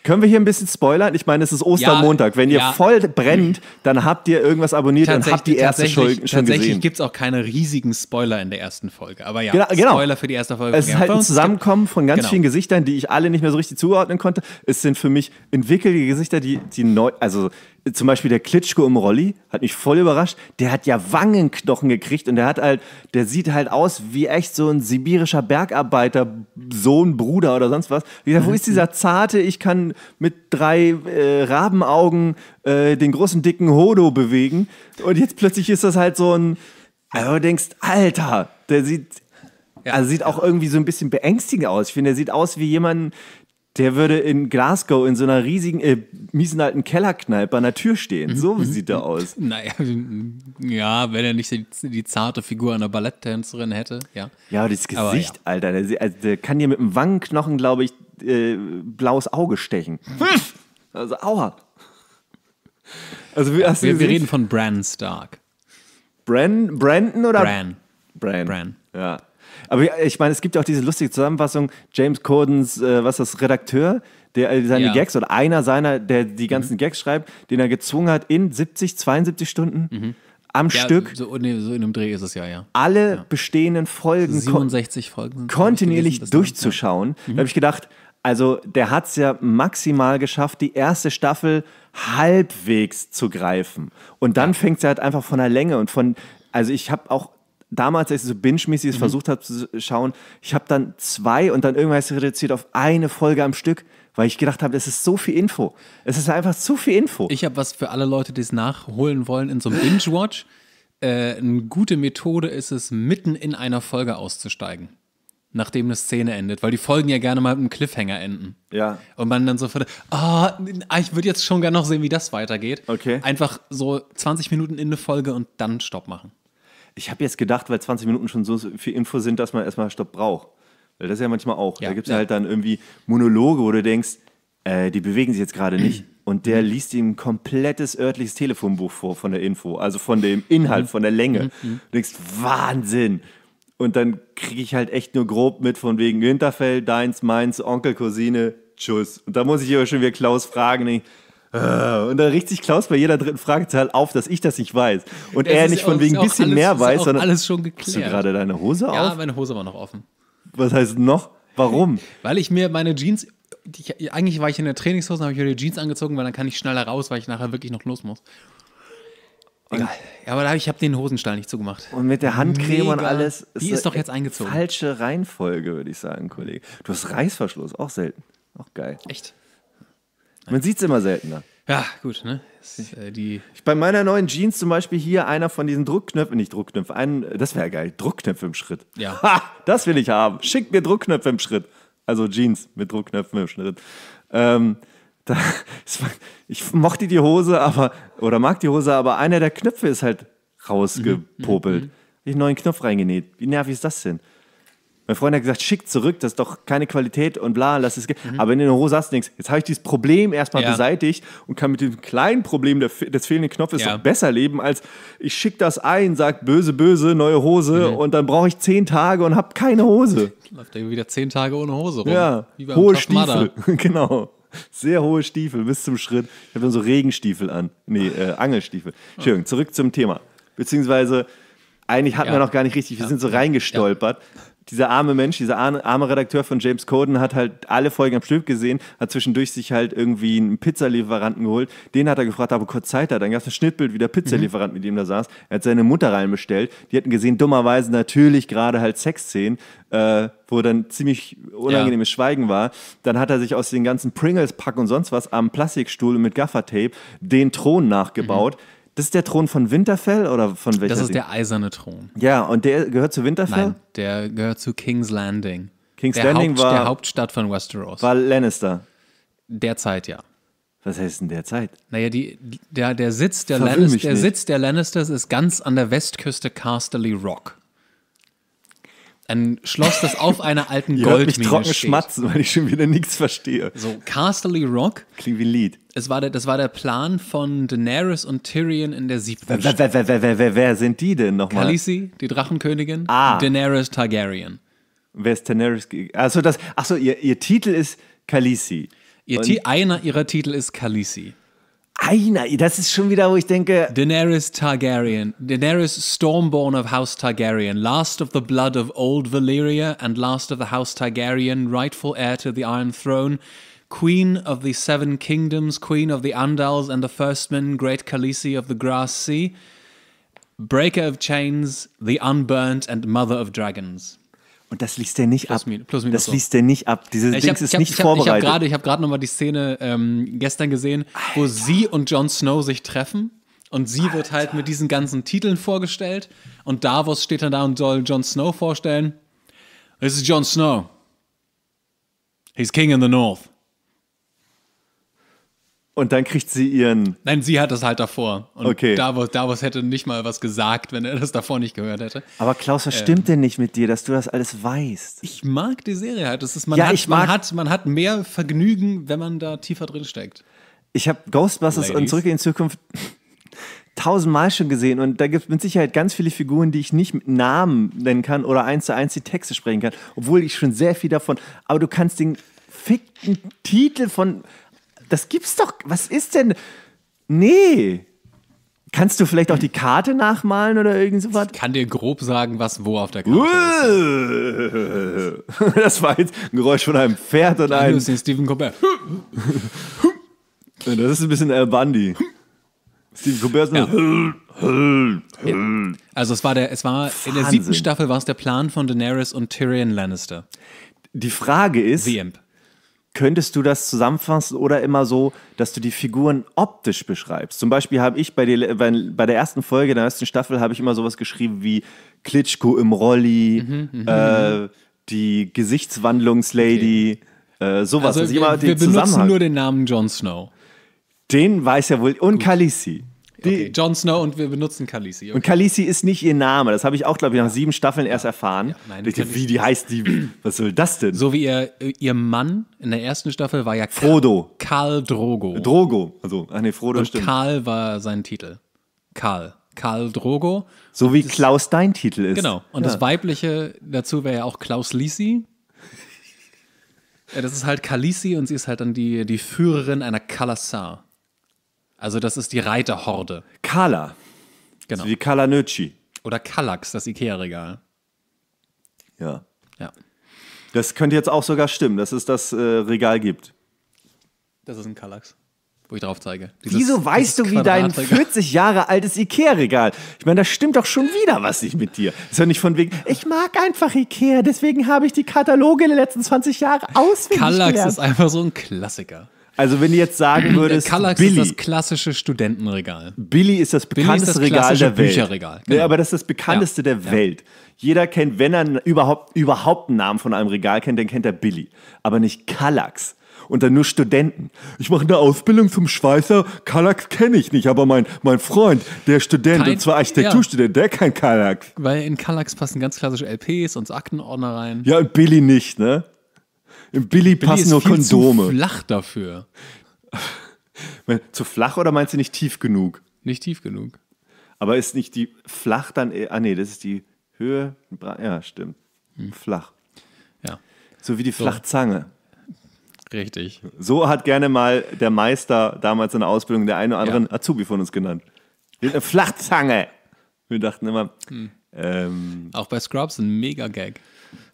Können wir hier ein bisschen spoilern? Ich meine, es ist Ostermontag. Ja, Wenn ihr ja. voll brennt, mhm. dann habt ihr irgendwas abonniert dann habt die erste schon, schon Tatsächlich gibt es auch keine riesigen Spoiler in der ersten Folge. Aber ja, genau, genau. Spoiler für die erste Folge. Es ist halt ein Zusammenkommen von ganz genau. vielen Gesichtern, die ich alle nicht mehr so richtig zuordnen konnte. Es sind für mich entwickelte Gesichter, die, die neu, also zum Beispiel der Klitschko im Rolli hat mich voll überrascht. Der hat ja Wangenknochen gekriegt und der hat halt, der sieht halt aus wie echt so ein sibirischer Bergarbeiter, Sohn, Bruder oder sonst was. Ich dachte, wo ist dieser zarte, ich kann mit drei äh, Rabenaugen äh, den großen dicken Hodo bewegen und jetzt plötzlich ist das halt so ein, also du denkst, Alter, der sieht, also sieht auch irgendwie so ein bisschen beängstigend aus. Ich finde, der sieht aus wie jemand, der würde in Glasgow in so einer riesigen, äh, miesen alten Kellerkneipe an der Tür stehen. So mhm. sieht er aus. Naja, also, ja, wenn er nicht die, die zarte Figur einer Balletttänzerin hätte, ja. Ja, das Gesicht, aber, ja. Alter, der, also, der, kann hier mit dem Wangenknochen, glaube ich, äh, blaues Auge stechen. also, aua. Also, wie, wir, wir, reden von Bran Stark. Bran, Brandon oder? Bran. Bran. Bran. Ja. Aber ich meine, es gibt ja auch diese lustige Zusammenfassung, James Cordens, äh, was ist das, Redakteur, der äh, seine ja. Gags oder einer seiner, der die ganzen mhm. Gags schreibt, den er gezwungen hat, in 70, 72 Stunden mhm. am ja, Stück. So, nee, so, in einem Dreh ist es ja, ja. Alle ja. bestehenden Folgen. 67 Folgen. Kontinuierlich gewesen, durchzuschauen. Mhm. Da habe ich gedacht, also der hat es ja maximal geschafft, die erste Staffel halbwegs zu greifen. Und dann ja. fängt es halt einfach von der Länge und von, also ich habe auch damals, als ich so binge-mäßig mhm. versucht habe zu schauen, ich habe dann zwei und dann irgendwann ist es reduziert auf eine Folge am Stück, weil ich gedacht habe, das ist so viel Info. Es ist einfach zu viel Info. Ich habe was für alle Leute, die es nachholen wollen in so einem Binge-Watch. Äh, eine gute Methode ist es, mitten in einer Folge auszusteigen nachdem eine Szene endet, weil die Folgen ja gerne mal mit einem Cliffhanger enden. Ja. Und man dann so oh, ich würde jetzt schon gerne noch sehen, wie das weitergeht. Okay. Einfach so 20 Minuten in eine Folge und dann Stopp machen. Ich habe jetzt gedacht, weil 20 Minuten schon so viel Info sind, dass man erstmal Stopp braucht. Weil das ja manchmal auch. Ja, da gibt es ja. halt dann irgendwie Monologe, wo du denkst, äh, die bewegen sich jetzt gerade nicht. Und der mhm. liest ihm ein komplettes örtliches Telefonbuch vor von der Info, also von dem Inhalt, mhm. von der Länge. Mhm. Du denkst, Wahnsinn! Und dann kriege ich halt echt nur grob mit von wegen Winterfell, deins, meins, Onkel, Cousine, tschüss. Und da muss ich aber schon wieder Klaus fragen, denk, äh, und da richtet sich Klaus bei jeder dritten Fragezahl auf, dass ich das nicht weiß. Und es er nicht von wegen ein bisschen alles, mehr weiß, sondern. alles schon geklärt. Hast du gerade deine Hose auf? Ja, meine Hose war noch offen. Was heißt noch? Warum? Weil ich mir meine Jeans. Ich, eigentlich war ich in der Trainingshose, habe ich mir die Jeans angezogen, weil dann kann ich schneller raus, weil ich nachher wirklich noch los muss. Egal. Ja, aber da ich habe den Hosenstall nicht zugemacht. Und mit der Handcreme Mega. und alles. Ist die ist doch jetzt eingezogen. Falsche Reihenfolge, würde ich sagen, Kollege. Du hast Reißverschluss, auch selten. Auch geil. Echt? Man sieht es immer seltener. Ja, gut, ne? Ist, äh, die bei meiner neuen Jeans zum Beispiel hier einer von diesen Druckknöpfen, nicht Druckknöpfe, einen, das wäre geil, Druckknöpfe im Schritt. Ja. Ha, das will ich haben. Schickt mir Druckknöpfe im Schritt. Also Jeans mit Druckknöpfen im Schritt. Ähm, da, ich mochte die Hose, aber, oder mag die Hose, aber einer der Knöpfe ist halt rausgepopelt. Mhm. Mhm. mhm. Ich einen neuen Knopf reingenäht. Wie nervig ist das denn? Mein Freund hat gesagt, schick zurück, das ist doch keine Qualität und bla, lass es gehen. Mhm. Aber in der Hose hast denkst Jetzt habe ich dieses Problem erstmal ja. beseitigt und kann mit dem kleinen Problem der, des fehlenden Knopfes ja. besser leben, als ich schicke das ein, sag böse, böse, neue Hose mhm. und dann brauche ich zehn Tage und habe keine Hose. Läuft er wieder zehn Tage ohne Hose rum. Ja, hohe Stiefel, genau. Sehr hohe Stiefel bis zum Schritt. Ich habe dann so Regenstiefel an. Nee, äh, Angelstiefel. Hm. Entschuldigung, oh. zurück zum Thema. Beziehungsweise, eigentlich hatten ja. wir noch gar nicht richtig, wir sind so reingestolpert dieser arme Mensch, dieser arme Redakteur von James Coden hat halt alle Folgen am Stück gesehen, hat zwischendurch sich halt irgendwie einen Pizzalieferanten geholt. Den hat er gefragt, aber kurz Zeit hat. Dann gab es ein Schnittbild, wie der Pizzalieferant mhm. mit ihm da saß. Er hat seine Mutter reinbestellt. Die hatten gesehen, dummerweise natürlich gerade halt Sexszenen, äh, wo dann ziemlich unangenehmes ja. Schweigen war. Dann hat er sich aus den ganzen Pringles-Pack und sonst was am Plastikstuhl mit Gaffertape den Thron nachgebaut. Mhm das ist der Thron von Winterfell oder von welcher? Das ist der eiserne Thron. Ja, und der gehört zu Winterfell? Nein, der gehört zu King's Landing. King's der Landing Haupt, war der Hauptstadt von Westeros. War Lannister. Derzeit ja. Was heißt denn derzeit? Naja, die, der, der, Sitz, der, Lannis, der Sitz der Lannisters ist ganz an der Westküste Casterly Rock. Ein Schloss, das auf einer alten Goldmine Ihr hört mich trocken steht. schmatzen, weil ich schon wieder nichts verstehe. So, Casterly Rock. Klingt wie ein Lied. Es war der, das war der Plan von Daenerys und Tyrion in der siebten wer, wer, wer, wer, wer, wer sind die denn nochmal? Khaleesi, die Drachenkönigin. Ah. Daenerys Targaryen. Wer ist Daenerys? Achso, das, achso ihr, ihr Titel ist Khaleesi. Ihr einer ihrer Titel ist Khaleesi. Einer, das ist schon wieder, wo ich denke. Daenerys Targaryen. Daenerys Stormborn of House Targaryen, last of the blood of old Valyria and last of the House Targaryen, rightful heir to the Iron Throne. Queen of the Seven Kingdoms, Queen of the Andals and the First Men, Great Khaleesi of the Grass Sea, Breaker of Chains, The Unburnt and Mother of Dragons. Und das liest er nicht plus, ab. Minus, plus, das so. liest er nicht ab. Dieses ich Dings hab, ist hab, nicht hab, vorbereitet. Ich habe gerade hab, grad, hab nochmal die Szene ähm, gestern gesehen, Alter. wo sie und Jon Snow sich treffen. Und sie Alter. wird halt mit diesen ganzen Titeln vorgestellt. Und Davos steht dann da und soll Jon Snow vorstellen. This is Jon Snow. He's King in the North. Und dann kriegt sie ihren. Nein, sie hat das halt davor. Und okay. Davos, Davos hätte nicht mal was gesagt, wenn er das davor nicht gehört hätte. Aber Klaus, was ähm. stimmt denn nicht mit dir, dass du das alles weißt? Ich mag die Serie halt. man, ja, ich mag, man, hat, man hat mehr Vergnügen, wenn man da tiefer drin steckt. Ich habe Ghostbusters Ladies. und Zurück in die Zukunft tausendmal schon gesehen und da gibt es mit Sicherheit ganz viele Figuren, die ich nicht mit Namen nennen kann oder eins zu eins die Texte sprechen kann, obwohl ich schon sehr viel davon. Aber du kannst den fickten Titel von das gibt's doch. Was ist denn? Nee. Kannst du vielleicht auch die Karte nachmalen oder irgend sowas? Ich kann dir grob sagen, was wo auf der Karte ist. Das war jetzt ein Geräusch von einem Pferd und einem. Das ist Stephen Colbert. Das ist ein bisschen Al äh, Bundy. Stephen Colbert ist ja. Also es war der, es war Wahnsinn. in der siebten Staffel war es der Plan von Daenerys und Tyrion Lannister. Die Frage ist, The Imp. Könntest du das zusammenfassen oder immer so, dass du die Figuren optisch beschreibst? Zum Beispiel habe ich bei, die, bei, bei, der ersten Folge der ersten Staffel habe ich immer sowas geschrieben wie Klitschko im Rolli, mhm, mhm, mhm, mhm. äh, die Gesichtswandlungslady, okay. äh, sowas. Also, wir, wir benutzen nur den Namen Jon Snow. Den weiß ja wohl. Und Gut. Khaleesi okay, Jon Snow und wir benutzen Kalisi. Okay. Und Kalisi ist nicht ihr Name. Das habe ich auch, glaube ich, nach sieben Staffeln erst erfahren. Ja, nein, wie die heißt die? Was soll das denn? So wie ihr, ihr Mann in der ersten Staffel war ja Frodo. Karl Drogo. Drogo. Also, ach nee, Frodo und stimmt. Karl war sein Titel. Karl. Karl Drogo. So wie Klaus dein Titel ist. Genau. Und ja. das weibliche dazu wäre ja auch Klaus Lisi. das ist halt Kalisi und sie ist halt dann die, die Führerin einer Kalasar. Also das ist die Reiterhorde. Kala. Genau. Also die Kalanöchi. Oder Kallax, das Ikea-Regal. Ja. Ja. Das könnte jetzt auch sogar stimmen, dass es das äh, Regal gibt. Das ist ein Kallax, wo ich drauf zeige. Dieses, Wieso weißt du, wie dein 40 Jahre altes Ikea-Regal? Ich meine, da stimmt doch schon wieder was nicht mit dir. ist ja nicht von wegen, ich mag einfach Ikea, deswegen habe ich die Kataloge der letzten 20 Jahre auswendig Kallax gelernt. ist einfach so ein Klassiker. Also wenn du jetzt sagen äh, würdest, Kallax Billy, ist das klassische Studentenregal. Billy ist das bekannteste ist das Regal der Welt. Bücherregal, genau. ja, aber das ist das bekannteste ja. der Welt. Jeder kennt, wenn er überhaupt, überhaupt einen Namen von einem Regal kennt, dann kennt er Billy. Aber nicht Kallax und dann nur Studenten. Ich mache eine Ausbildung zum Schweißer. Kallax kenne ich nicht, aber mein, mein Freund, der Student, kein, und zwar Architekturstudent, ja. der kennt Kallax. Weil in Kallax passen ganz klassische LPs und Aktenordner rein. Ja, und Billy nicht, ne? Billy, Billy passen nur Kondome. Zu flach dafür. zu flach oder meinst du nicht tief genug? Nicht tief genug. Aber ist nicht die flach dann. Ah, nee, das ist die Höhe. Ja, stimmt. Hm. Flach. Ja. So wie die so. Flachzange. Richtig. So hat gerne mal der Meister damals in der Ausbildung der einen oder anderen ja. Azubi von uns genannt. Eine Flachzange. Wir dachten immer. Hm. Ähm, Auch bei Scrubs ein mega Gag.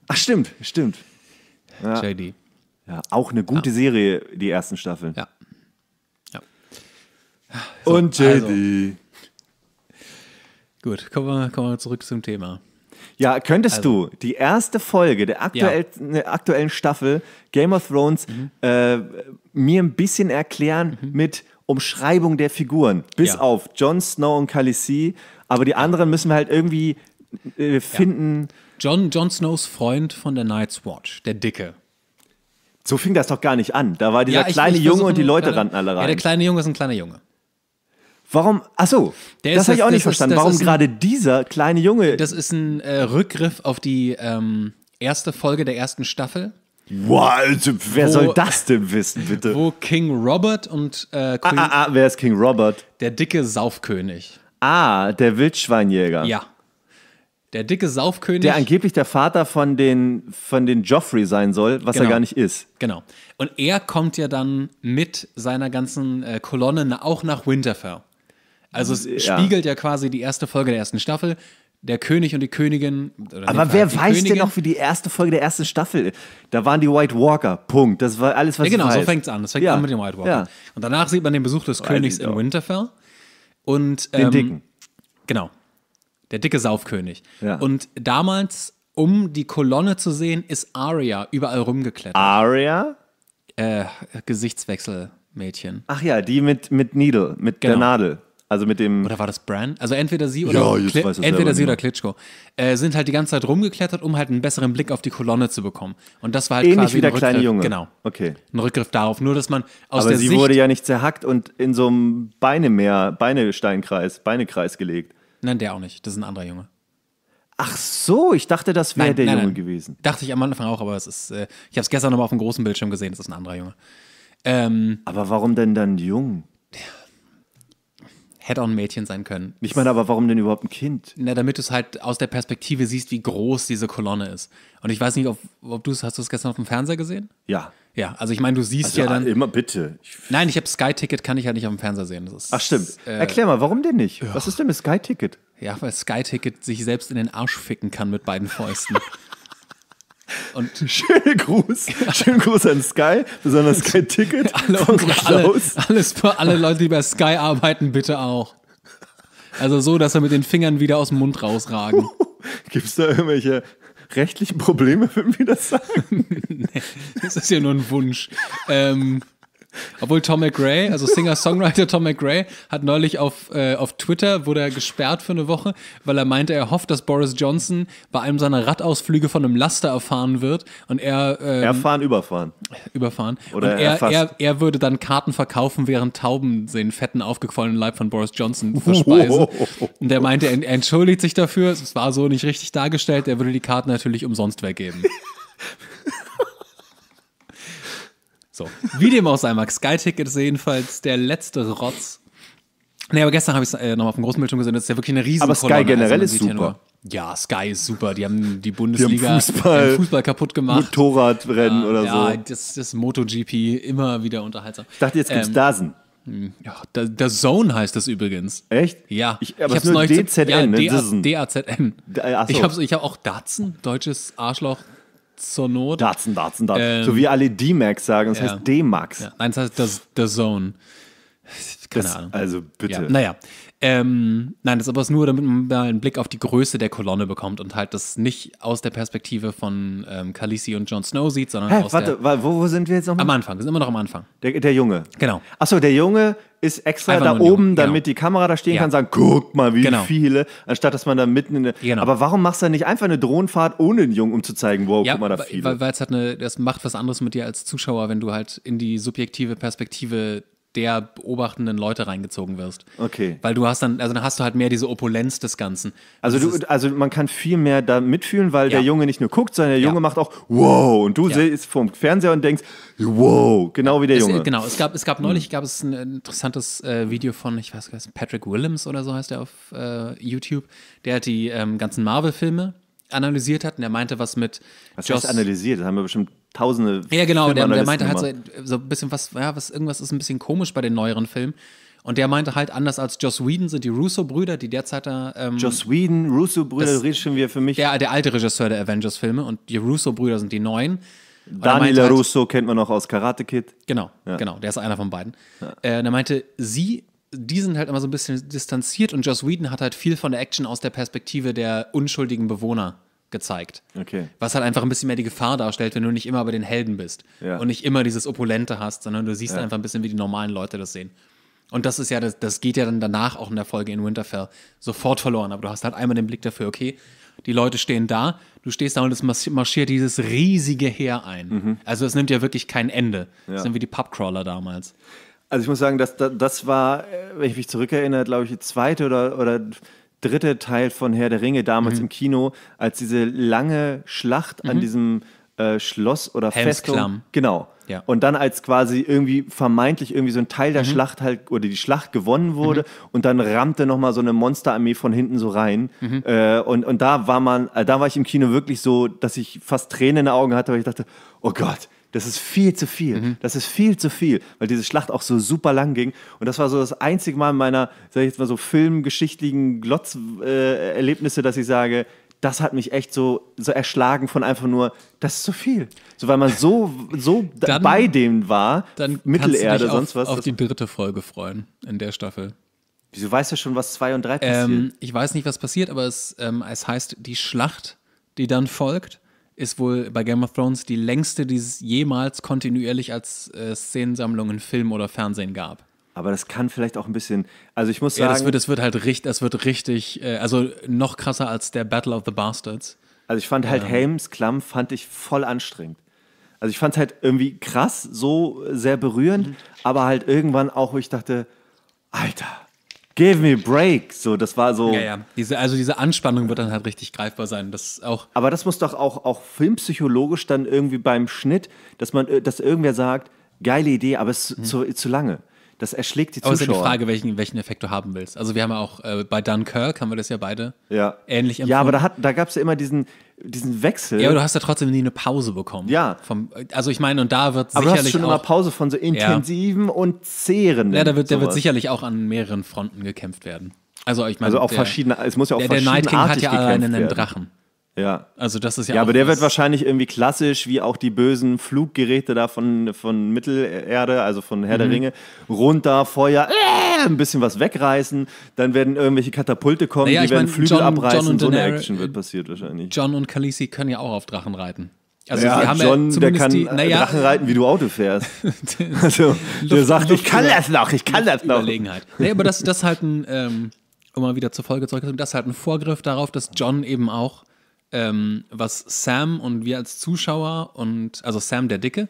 Ach, stimmt, stimmt. Ja. JD. Ja, auch eine gute ja. Serie, die ersten Staffeln. Ja. ja. So, Und JD. Also. Gut, kommen wir, kommen wir zurück zum Thema. Ja, könntest also. du die erste Folge der aktuell, ja. aktuellen Staffel Game of Thrones mhm. äh, mir ein bisschen erklären mhm. mit Umschreibung der Figuren, bis ja. auf Jon Snow und Khaleesi, aber die anderen müssen wir halt irgendwie äh, finden. Ja. John, John Snows Freund von der Night's Watch, der Dicke. So fing das doch gar nicht an. Da war dieser ja, kleine Junge und die Leute kleine, rannten alle rein. Ja, der kleine Junge ist ein kleiner Junge. Warum? Achso, der das habe ich auch nicht ist, verstanden. Warum gerade dieser kleine Junge? Das ist ein äh, Rückgriff auf die ähm, erste Folge der ersten Staffel. Wow, also, wer wo, soll das denn wissen, bitte? Wo King Robert und äh, ah, Queen, ah, ah, ah, wer ist King Robert? Der dicke Saufkönig. Ah, der Wildschweinjäger. Ja. Der dicke Saufkönig. Der angeblich der Vater von den, von den Joffrey sein soll, was genau. er gar nicht ist. Genau. Und er kommt ja dann mit seiner ganzen äh, Kolonne auch nach Winterfell. Also es ja. spiegelt ja quasi die erste Folge der ersten Staffel. Der König und die Königin. Aber wer weiß Königin. denn noch, wie die erste Folge der ersten Staffel? Da waren die White Walker. Punkt. Das war alles, was ja, genau, ich weiß. so fängt es an. Das fängt ja. an mit dem White Walker. Ja. Und danach sieht man den Besuch des Königs in Winterfell. Und, ähm, den Dicken. Genau der dicke Saufkönig. Ja. Und damals, um die Kolonne zu sehen, ist Aria überall rumgeklettert. Aria? Äh, Gesichtswechselmädchen. Ach ja, die mit, mit Needle, mit genau. der Nadel. Also mit dem. Oder war das Bran? Also entweder sie oder, ja, Kli entweder sie oder Klitschko. Äh, sind halt die ganze Zeit rumgeklettert, um halt einen besseren Blick auf die Kolonne zu bekommen. Und das war halt Ähnlich quasi wie der kleine Junge. Genau. Okay. Ein Rückgriff darauf. Nur, dass man aus Aber der sie Sicht wurde ja nicht zerhackt und in so einem Beinemeer, Beinesteinkreis, Beinekreis gelegt. Nein, der auch nicht. Das ist ein anderer Junge. Ach so, ich dachte, das wäre der nein, Junge nein. gewesen. Dachte ich am Anfang auch, aber es ist, äh, ich habe es gestern nochmal auf dem großen Bildschirm gesehen, das ist ein anderer Junge. Ähm, aber warum denn dann jung? Ja, Head-on-Mädchen sein können. Ich meine, aber warum denn überhaupt ein Kind? Na, damit du es halt aus der Perspektive siehst, wie groß diese Kolonne ist. Und ich weiß nicht, ob, ob du es, hast du es gestern auf dem Fernseher gesehen? Ja. Ja, also ich meine, du siehst also, ja dann. Immer bitte. Ich Nein, ich habe Sky-Ticket, kann ich ja halt nicht auf dem Fernseher sehen. Ist, Ach stimmt. Äh, Erklär mal, warum denn nicht? Ja. Was ist denn mit Sky-Ticket? Ja, weil Sky-Ticket sich selbst in den Arsch ficken kann mit beiden Fäusten. Und Schönen Gruß. Schönen Gruß an Sky, besonders Sky Ticket. Alle, unsere, alle, alles für alle Leute, die bei Sky arbeiten, bitte auch. Also so, dass wir mit den Fingern wieder aus dem Mund rausragen. Gibt es da irgendwelche rechtlichen Probleme, wenn wir das sagen? nee, das ist ja nur ein Wunsch. Ähm, obwohl Tom McRae, also Singer-Songwriter Tom McRae, hat neulich auf, äh, auf Twitter, wurde er gesperrt für eine Woche, weil er meinte, er hofft, dass Boris Johnson bei einem seiner Radausflüge von einem Laster erfahren wird und er... Ähm, erfahren, überfahren. Überfahren. Oder und er, er, er, würde dann Karten verkaufen, während Tauben den fetten, aufgequollenen Leib von Boris Johnson verspeisen. Und er meinte, er entschuldigt sich dafür, es war so nicht richtig dargestellt, er würde die Karten natürlich umsonst weggeben. So. Wie dem auch sei mag, Sky-Ticket ist jedenfalls der letzte Rotz. Nee, aber gestern habe ich es äh, nochmal auf dem großen gesehen. Das ist ja wirklich eine riesen Aber Sky Kolonne. Also generell also, ist super. Ja, Sky ist super. Die haben die Bundesliga die haben Fußball, haben Fußball kaputt gemacht. Motorradrennen ja, oder ja, so. Ja, das, das MotoGP immer wieder unterhaltsam. Ich dachte, jetzt gibt's ähm, Dasen. Hm, ja, der, der Zone heißt das übrigens. Echt? Ja. Ich, aber ich habe es DZN, ja, ne? DAZN. Ich habe ich hab auch Datsen, deutsches Arschloch, zur Not. Datsen, Datsen, Datsen. Ähm, so wie alle D-Max sagen, das ja. heißt D-Max. Ja. Nein, das heißt das, The Zone. Keine das, Ahnung. Also bitte. Ja. Naja, ähm, nein, das ist aber nur, damit man mal einen Blick auf die Größe der Kolonne bekommt und halt das nicht aus der Perspektive von ähm, Khaleesi und Jon Snow sieht, sondern Hä, aus warte, der... Warte, wo, wo sind wir jetzt nochmal? Am Anfang, wir sind immer noch am Anfang. Der, der Junge? Genau. Achso, der Junge ist extra Einfach da oben, Junge, genau. damit die Kamera da stehen ja. kann sagen, guck mal, wie genau. viele, anstatt dass man da mitten in der... Genau. Aber warum machst du nicht einfach eine Drohnenfahrt ohne den Jungen, um zu zeigen, wow, ja, guck mal, da viele? Weil, weil es hat eine, das macht was anderes mit dir als Zuschauer, wenn du halt in die subjektive Perspektive der beobachtenden Leute reingezogen wirst. Okay. Weil du hast dann, also dann hast du halt mehr diese Opulenz des Ganzen. Also du, also man kann viel mehr da mitfühlen, weil ja. der Junge nicht nur guckt, sondern der Junge ja. macht auch wow und du ja. sitzt vorm Fernseher und denkst wow, genau wie der es, Junge. Äh, genau, es gab, es gab hm. neulich, gab es ein äh, interessantes äh, Video von, ich weiß gar nicht, Patrick Williams oder so heißt er auf äh, YouTube, der hat die ähm, ganzen Marvel-Filme analysiert hat und er meinte was mit. Was Joss, analysiert? Das haben wir bestimmt tausende. Ja, genau, der, der meinte halt so, so, ein bisschen was, ja, was, irgendwas ist ein bisschen komisch bei den neueren Filmen. Und der meinte halt, anders als Joss Whedon sind die Russo-Brüder, die derzeit da. Ähm, Joss Whedon, Russo-Brüder, du redest schon wieder für mich. Der, der alte Regisseur der Avengers-Filme und die Russo-Brüder sind die neuen. Daniel Russo halt, kennt man noch aus Karate Kid. Genau, ja. genau, der ist einer von beiden. Ja. Äh, er meinte, sie die sind halt immer so ein bisschen distanziert und Joss Whedon hat halt viel von der Action aus der Perspektive der unschuldigen Bewohner gezeigt. Okay. Was halt einfach ein bisschen mehr die Gefahr darstellt, wenn du nicht immer bei den Helden bist ja. und nicht immer dieses Opulente hast, sondern du siehst ja. einfach ein bisschen, wie die normalen Leute das sehen. Und das ist ja, das, das geht ja dann danach auch in der Folge in Winterfell sofort verloren. Aber du hast halt einmal den Blick dafür, okay, die Leute stehen da, du stehst da und es marschiert dieses riesige Heer ein. Mhm. Also es nimmt ja wirklich kein Ende. Ja. Das sind wie die Pubcrawler damals. Also ich muss sagen, das, das war, äh, wenn ich mich zurückerinnere, glaube ich, der zweite oder, oder dritte Teil von Herr der Ringe damals mhm. im Kino, als diese lange Schlacht mhm. an diesem äh, Schloss oder Helms Festung. Klamm. Genau. Ja. Und dann als quasi irgendwie vermeintlich irgendwie so ein Teil der mhm. Schlacht halt oder die Schlacht gewonnen mhm. wurde und dann rammte nochmal so eine Monsterarmee von hinten so rein. Mhm. Äh, und, und da war man, äh, da war ich im Kino wirklich so, dass ich fast Tränen in den Augen hatte, weil ich dachte, oh Gott, das ist viel zu viel. Mhm. Das ist viel zu viel, weil diese Schlacht auch so super lang ging. Und das war so das einzige Mal in meiner, sag ich jetzt mal so, filmgeschichtlichen Glotzerlebnisse, äh, dass ich sage, das hat mich echt so, so erschlagen von einfach nur, das ist zu viel. So, weil man so, so dann, bei dem war, dann Mittelerde, auf, sonst was. auf die dritte Folge freuen in der Staffel. Wieso weißt du schon, was 2 und 3 passiert? Ähm, ich weiß nicht, was passiert, aber es, ähm, es heißt die Schlacht, die dann folgt ist wohl bei Game of Thrones die längste, die es jemals kontinuierlich als äh, Szenensammlung in Film oder Fernsehen gab. Aber das kann vielleicht auch ein bisschen. Also ich muss sagen. Ja, das wird, das wird halt richtig, das wird richtig, äh, also noch krasser als der Battle of the Bastards. Also ich fand halt ähm. Helms Klamm fand ich voll anstrengend. Also ich fand es halt irgendwie krass, so sehr berührend, mhm. aber halt irgendwann auch, wo ich dachte, Alter, give me a break. So, das war so. Ja, ja. Diese, also diese Anspannung wird dann halt richtig greifbar sein. Das auch. Aber das muss doch auch, auch filmpsychologisch dann irgendwie beim Schnitt, dass man, äh, dass irgendwer sagt, geile Idee, aber es ist mhm. zu, zu lange. Das erschlägt die Zuschauer. Aber es ist ja die Frage, welchen, welchen Effekt du haben willst. Also wir haben ja auch äh, bei Dunkirk haben wir das ja beide ja. ähnlich empfunden. Ja, aber da, da gab es ja immer diesen, diesen Wechsel. Ja, aber du hast ja trotzdem nie eine Pause bekommen. Ja. Vom, also ich meine, und da wird aber sicherlich. Aber du hast schon auch, immer Pause von so intensiven ja. und zehrenden. Ja, da wird, da wird sicherlich auch an mehreren Fronten gekämpft werden. Also ich meine. Also auf verschiedene, es muss ja auch der, verschiedene Der Night King hat ja alleine einen Drachen. Ja. Also das ist ja. Ja, aber der wird wahrscheinlich irgendwie klassisch, wie auch die bösen Fluggeräte da von, von Mittelerde, also von Herr mhm. der Ringe, runter, Feuer, äh, ein bisschen was wegreißen, dann werden irgendwelche Katapulte kommen, naja, die werden mein, Flügel John, abreißen, John so eine Daener Action wird passiert wahrscheinlich. John und Khaleesi können ja auch auf Drachen reiten. Also ja, ja John, der kann die, naja, Drachen reiten, wie du Auto fährst. also, der sagt, Luft ich kann das noch, ich kann das noch. Überlegenheit. Nee, aber das, das halt ein, ähm, um mal wieder zur Folge zurückzukommen, das ist halt ein Vorgriff darauf, dass John eben auch ähm, was Sam und wir als Zuschauer und, also Sam der Dicke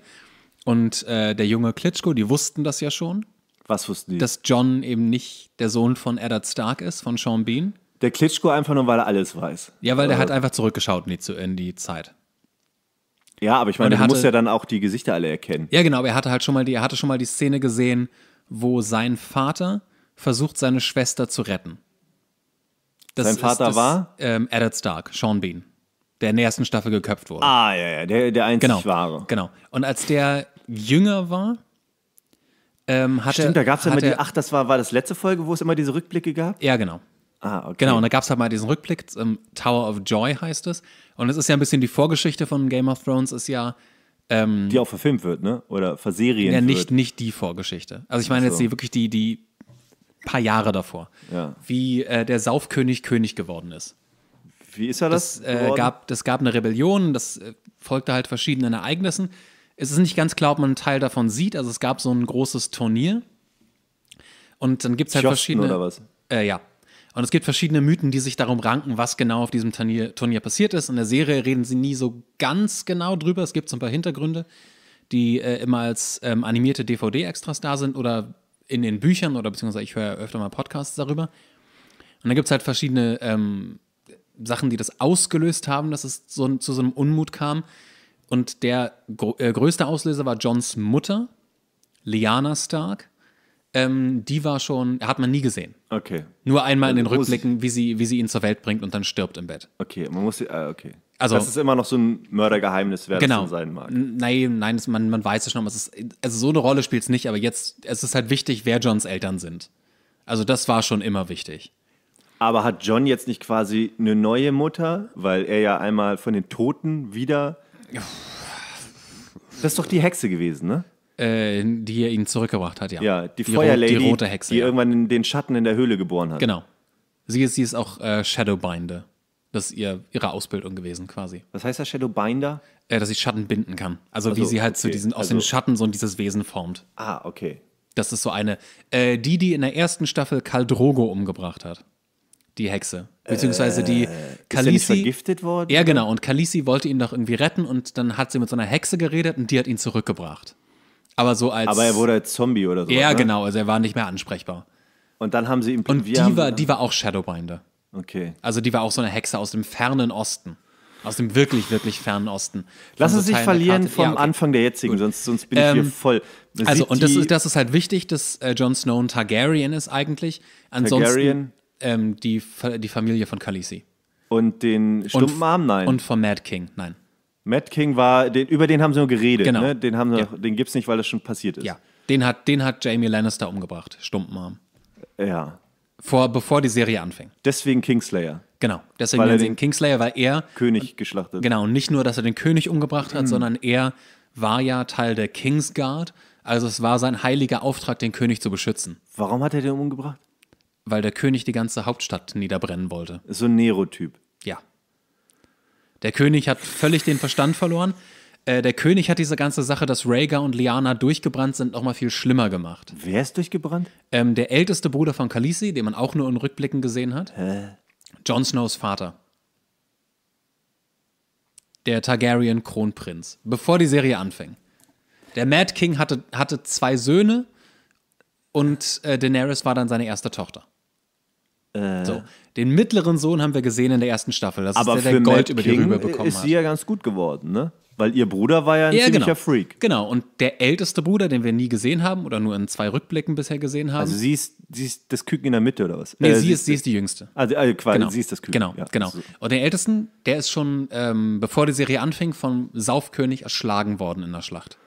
und äh, der junge Klitschko, die wussten das ja schon. Was wussten die? Dass John eben nicht der Sohn von Eddard Stark ist, von Sean Bean. Der Klitschko einfach nur, weil er alles weiß. Ja, weil also. der hat einfach zurückgeschaut in die, in die Zeit. Ja, aber ich meine, er muss ja dann auch die Gesichter alle erkennen. Ja, genau, aber er hatte halt schon mal die, er hatte schon mal die Szene gesehen, wo sein Vater versucht, seine Schwester zu retten. Das sein Vater ist, das, war? Ähm, Eddard Stark, Sean Bean der in der ersten Staffel geköpft wurde. Ah, ja, ja, der, der einzig genau, wahre. Genau. Und als der jünger war, ähm, hatte. Stimmt, da gab es ja immer die. Ach, das war, war das letzte Folge, wo es immer diese Rückblicke gab? Ja, genau. Ah, okay. Genau, und da gab es halt mal diesen Rückblick, ähm, Tower of Joy heißt es. Und es ist ja ein bisschen die Vorgeschichte von Game of Thrones, ist ja. Ähm, die auch verfilmt wird, ne? Oder verserien. wird. Ja, nicht, wird. nicht die Vorgeschichte. Also ich meine so. jetzt die, wirklich die, die paar Jahre davor. Ja. Wie äh, der Saufkönig König geworden ist. Wie ist er das? Das, äh, gab, das gab eine Rebellion, das äh, folgte halt verschiedenen Ereignissen. Es ist nicht ganz klar, ob man einen Teil davon sieht. Also es gab so ein großes Turnier. Und dann gibt es halt Schochten verschiedene. Oder was? Äh, ja. Und es gibt verschiedene Mythen, die sich darum ranken, was genau auf diesem Turnier, Turnier passiert ist. In der Serie reden sie nie so ganz genau drüber. Es gibt so ein paar Hintergründe, die äh, immer als ähm, animierte DVD-Extras da sind oder in den Büchern oder beziehungsweise ich höre öfter mal Podcasts darüber. Und dann gibt es halt verschiedene ähm, Sachen, die das ausgelöst haben, dass es so, zu so einem Unmut kam. Und der gr äh, größte Auslöser war Johns Mutter, Liana Stark. Ähm, die war schon, hat man nie gesehen. Okay. Nur einmal in den Rückblicken, wie sie, wie sie ihn zur Welt bringt und dann stirbt im Bett. Okay, man muss, ah, okay. Also, das ist immer noch so ein Mördergeheimnis, wer genau, das sein mag. Nein, nein, das, man, man weiß es schon, es ist, also so eine Rolle spielt es nicht, aber jetzt, es ist halt wichtig, wer Johns Eltern sind. Also das war schon immer wichtig. Aber hat John jetzt nicht quasi eine neue Mutter, weil er ja einmal von den Toten wieder. Das ist doch die Hexe gewesen, ne? Äh, die er ihn zurückgebracht hat, ja. Ja, die, die Feuerlady, die rote Hexe, die ja. irgendwann den Schatten in der Höhle geboren hat. Genau. Sie ist, sie ist auch äh, Shadowbinder. Das ist ihr, ihre Ausbildung gewesen, quasi. Was heißt das Shadowbinder? Äh, dass sie Schatten binden kann. Also, also wie sie halt okay. zu diesen, aus also, den Schatten so dieses Wesen formt. Ah, okay. Das ist so eine, äh, die, die in der ersten Staffel Khal Drogo umgebracht hat die Hexe. Beziehungsweise die äh, Khaleesi. Ist vergiftet worden? Ja, genau. Und Khaleesi wollte ihn doch irgendwie retten und dann hat sie mit so einer Hexe geredet und die hat ihn zurückgebracht. Aber so als. Aber er wurde als Zombie oder so. Ja, ne? genau. Also er war nicht mehr ansprechbar. Und dann haben sie ihn. Und die war, die war auch Shadowbinder. Okay. Also die war auch so eine Hexe aus dem fernen Osten. Aus dem wirklich, wirklich fernen Osten. Lass es so nicht verlieren vom ja, okay. Anfang der jetzigen, sonst, sonst bin ähm, ich hier ähm, voll. Man also, und das ist, das ist halt wichtig, dass äh, Jon Snow ein Targaryen ist eigentlich. Ansonsten, Targaryen? ähm, die, die Familie von Khaleesi. Und den Stumpenarm? Nein. Und von Mad King? Nein. Mad King war, den, über den haben sie nur geredet. Genau. Ne? Den, haben sie ja. noch, den gibt's nicht, weil das schon passiert ist. Ja. Den hat, den hat Jamie Lannister umgebracht, Stumpenarm. Ja. Vor, bevor die Serie anfing. Deswegen Kingslayer. Genau, deswegen weil er den Kingslayer, weil er. König geschlachtet. Genau, und nicht nur, dass er den König umgebracht hat, mhm. sondern er war ja Teil der Kingsguard. Also es war sein heiliger Auftrag, den König zu beschützen. Warum hat er den umgebracht? weil der König die ganze Hauptstadt niederbrennen wollte. So ein Nero-Typ. Ja. Der König hat völlig den Verstand verloren. Äh, der König hat diese ganze Sache, dass Rhaegar und Lyanna durchgebrannt sind, noch mal viel schlimmer gemacht. Wer ist durchgebrannt? Ähm, der älteste Bruder von Khaleesi, den man auch nur in Rückblicken gesehen hat. Hä? Jon Snows Vater. Der Targaryen-Kronprinz. Bevor die Serie anfing. Der Mad King hatte, hatte zwei Söhne und äh, Daenerys war dann seine erste Tochter. Äh, so. Den mittleren Sohn haben wir gesehen in der ersten Staffel. Das aber ist der, der Gold Matt über King die Rübe bekommen ist hat. sie ja ganz gut geworden, ne? Weil ihr Bruder war ja ein ja, ziemlicher genau. Freak. Genau, und der älteste Bruder, den wir nie gesehen haben oder nur in zwei Rückblicken bisher gesehen haben. Also sie ist, sie ist das Küken in der Mitte oder was? Nee, äh, sie, sie, ist, sie ist die Jüngste. Also, also quasi, genau. sie ist das Küken. Genau, ja, genau. So. Und den Ältesten, der ist schon, ähm, bevor die Serie anfing, vom Saufkönig erschlagen worden in der Schlacht.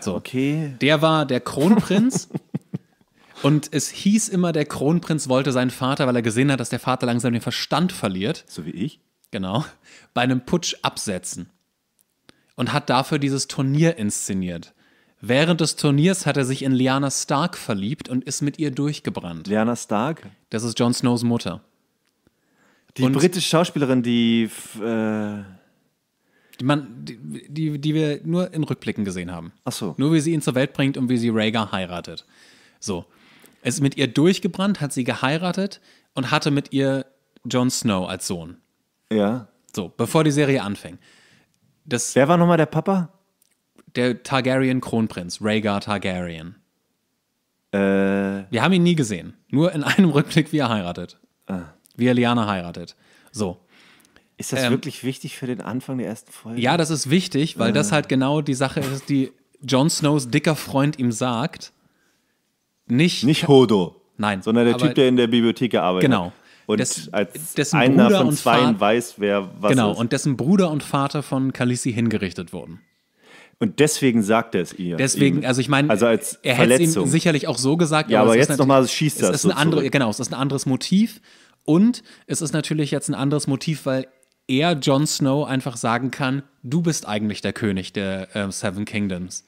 So. Okay. Der war der Kronprinz Und es hieß immer, der Kronprinz wollte seinen Vater, weil er gesehen hat, dass der Vater langsam den Verstand verliert. So wie ich. Genau. Bei einem Putsch absetzen. Und hat dafür dieses Turnier inszeniert. Während des Turniers hat er sich in Lyanna Stark verliebt und ist mit ihr durchgebrannt. Lyanna Stark? Das ist Jon Snows Mutter. Die und britische Schauspielerin, die. Äh, die, man, die, die, die, wir nur in Rückblicken gesehen haben. Ach so. Nur wie sie ihn zur Welt bringt und wie sie Rhaegar heiratet. So ist mit ihr durchgebrannt, hat sie geheiratet und hatte mit ihr Jon Snow als Sohn. Ja. So, bevor die Serie anfing. Das, Wer war nochmal der Papa? Der Targaryen-Kronprinz, Rhaegar Targaryen. Äh. Wir haben ihn nie gesehen. Nur in einem Rückblick, wie er heiratet. Ah. Wie er Liana heiratet. So. Ist das ähm, wirklich wichtig für den Anfang der ersten Folge? Ja, das ist wichtig, weil äh. das halt genau die Sache ist, die Jon Snows dicker Freund ihm sagt nicht. Nicht Hodo. Nein. Sondern der Typ, der in der Bibliothek gearbeitet genau. hat. Genau. Und Des, als einer Bruder von zwei weiß, wer was Genau, ist. und dessen Bruder und Vater von Kalisi hingerichtet wurden. Und deswegen sagt er es ihr. Deswegen, ihm. also ich meine, also als er hätte es ihm sicherlich auch so gesagt. Ja, aber, aber jetzt nochmal schießt er Es ist so andere, genau, es ist ein anderes Motiv. Und es ist natürlich jetzt ein anderes Motiv, weil er Jon Snow einfach sagen kann, du bist eigentlich der König der äh, Seven Kingdoms.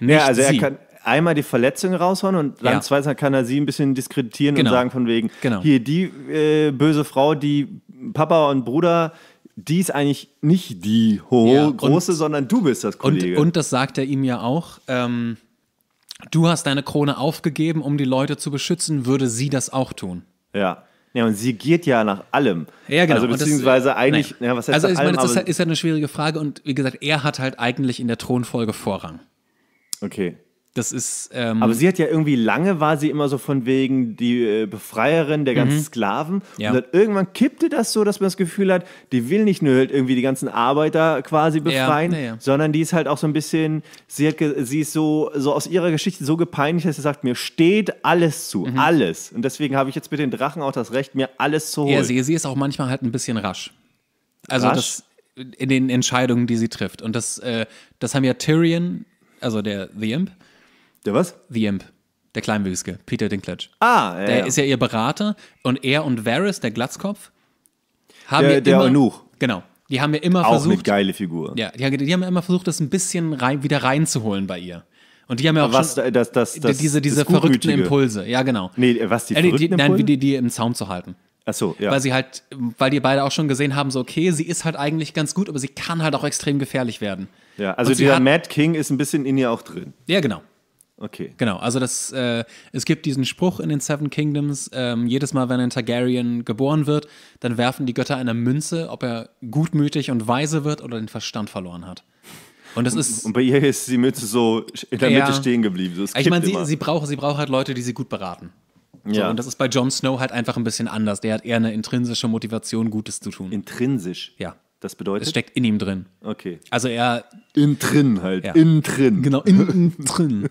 Nicht ja, also er kann, einmal die Verletzung raushauen und dann ja. zweitens kann er sie ein bisschen diskreditieren genau. und sagen von wegen, genau. hier die äh, böse Frau, die Papa und Bruder die ist eigentlich nicht die hohe ja, große, und, sondern du bist das Kollege. Und, und, das sagt er ihm ja auch. Ähm, du hast deine Krone aufgegeben, um die Leute zu beschützen, würde sie das auch tun. Ja. Ja, und sie giert ja nach allem. Ja, genau. Also beziehungsweise das, äh, eigentlich, ja, was heißt Also ich meine, das ist ja eine schwierige Frage und wie gesagt, er hat halt eigentlich in der Thronfolge Vorrang. Okay. Das ist. Ähm aber sie hat ja irgendwie lange war sie immer so von wegen die äh, Befreierin der ganzen mhm. Sklaven. Ja. Und dann irgendwann kippte das so, dass man das Gefühl hat, die will nicht nur halt irgendwie die ganzen Arbeiter quasi befreien, ja, ja. sondern die ist halt auch so ein bisschen. Sie hat, sie ist so so aus ihrer Geschichte so gepeinigt, dass sie sagt, mir steht alles zu, mhm. alles. Und deswegen habe ich jetzt mit den Drachen auch das Recht, mir alles zu holen. Ja, sie, sie ist auch manchmal halt ein bisschen rasch. Also rasch? das in den Entscheidungen, die sie trifft. Und das, äh, das haben ja Tyrion, also der The Imp, der was? The Imp. Der Kleinwüchsige, Peter Dinklage. Ah, ja. Der ja. ist ja ihr Berater und er und Varys, der Glatzkopf, haben der, ja der immer, Anuch. Genau. Die haben ja immer Auch versucht. Auch eine geile Figur. Ja, die, die haben ja immer versucht, das ein bisschen rein, wieder reinzuholen bei ihr. Und die haben ja auch was, schon das, das, das, diese, diese verrückten Impulse. Ja, genau. Nee, was, die verrückten äh, die, die, Nein, wie die, die im Zaum zu halten. Ach so, ja. Weil sie halt, weil die beide auch schon gesehen haben, so, okay, sie ist halt eigentlich ganz gut, aber sie kann halt auch extrem gefährlich werden. Ja, also dieser hat, Mad King ist ein bisschen in ihr auch drin. Ja, genau okay. Genau, also das, äh, es gibt diesen Spruch in den Seven Kingdoms, ähm, jedes Mal, wenn ein Targaryen geboren wird, dann werfen die Götter eine Münze, ob er gutmütig und weise wird oder den Verstand verloren hat. Und das ist. Und bei ihr ist die Münze so in der ja, Mitte stehen geblieben. So, ich meine, sie, sie, braucht, sie braucht halt Leute, die sie gut beraten. So, ja. Und das ist bei Jon Snow halt einfach ein bisschen anders. Der hat eher eine intrinsische Motivation, Gutes zu tun. Intrinsisch? Ja. Das bedeutet? Es steckt in ihm drin. Okay. Also er. In drin halt. Ja. In drin. Genau, in, in drin.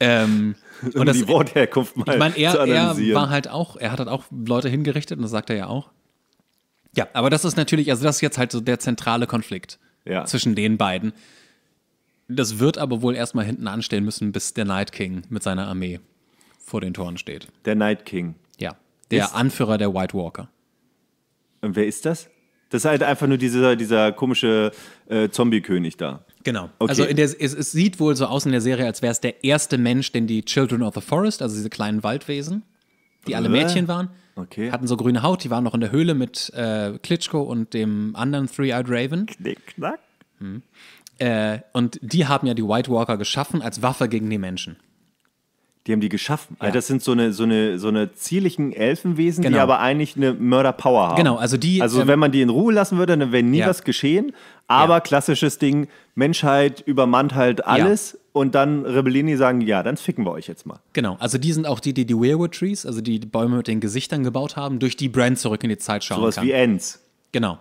Ähm, und das, die Wortherkunft mal ich mein, er, zu analysieren. Er war halt auch, er hat halt auch Leute hingerichtet und das sagt er ja auch. Ja, aber das ist natürlich, also das ist jetzt halt so der zentrale Konflikt ja. zwischen den beiden. Das wird aber wohl erstmal hinten anstehen müssen, bis der Night King mit seiner Armee vor den Toren steht. Der Night King. Ja, der ist Anführer der White Walker. Und wer ist das? Das ist halt einfach nur dieser, dieser komische äh, Zombie-König da. Genau. Also okay. Also der, es, es, sieht wohl so aus in der Serie, als wäre es der erste Mensch, den die Children of the Forest, also diese kleinen Waldwesen, die alle Mädchen waren, okay. hatten so grüne Haut, die waren noch in der Höhle mit äh, Klitschko und dem anderen Three-Eyed Raven. Knick, knack. Hm. Äh, und die haben ja die White Walker geschaffen als Waffe gegen die Menschen. Die haben die geschaffen. Ja. Also das sind so eine, so eine, so eine zierlichen Elfenwesen, genau. die aber eigentlich eine Mörder-Power haben. Genau, also die. Also, ähm, wenn man die in Ruhe lassen würde, dann wäre nie ja. was geschehen. Aber ja. klassisches Ding, Menschheit übermannt halt alles ja. und dann Rebellini sagen, ja, dann ficken wir euch jetzt mal. Genau, also die sind auch die, die die Weirwood Trees, also die, Bäume mit den Gesichtern gebaut haben, durch die Brand zurück in die Zeit schauen Sowas kann. wie Ends. Genau.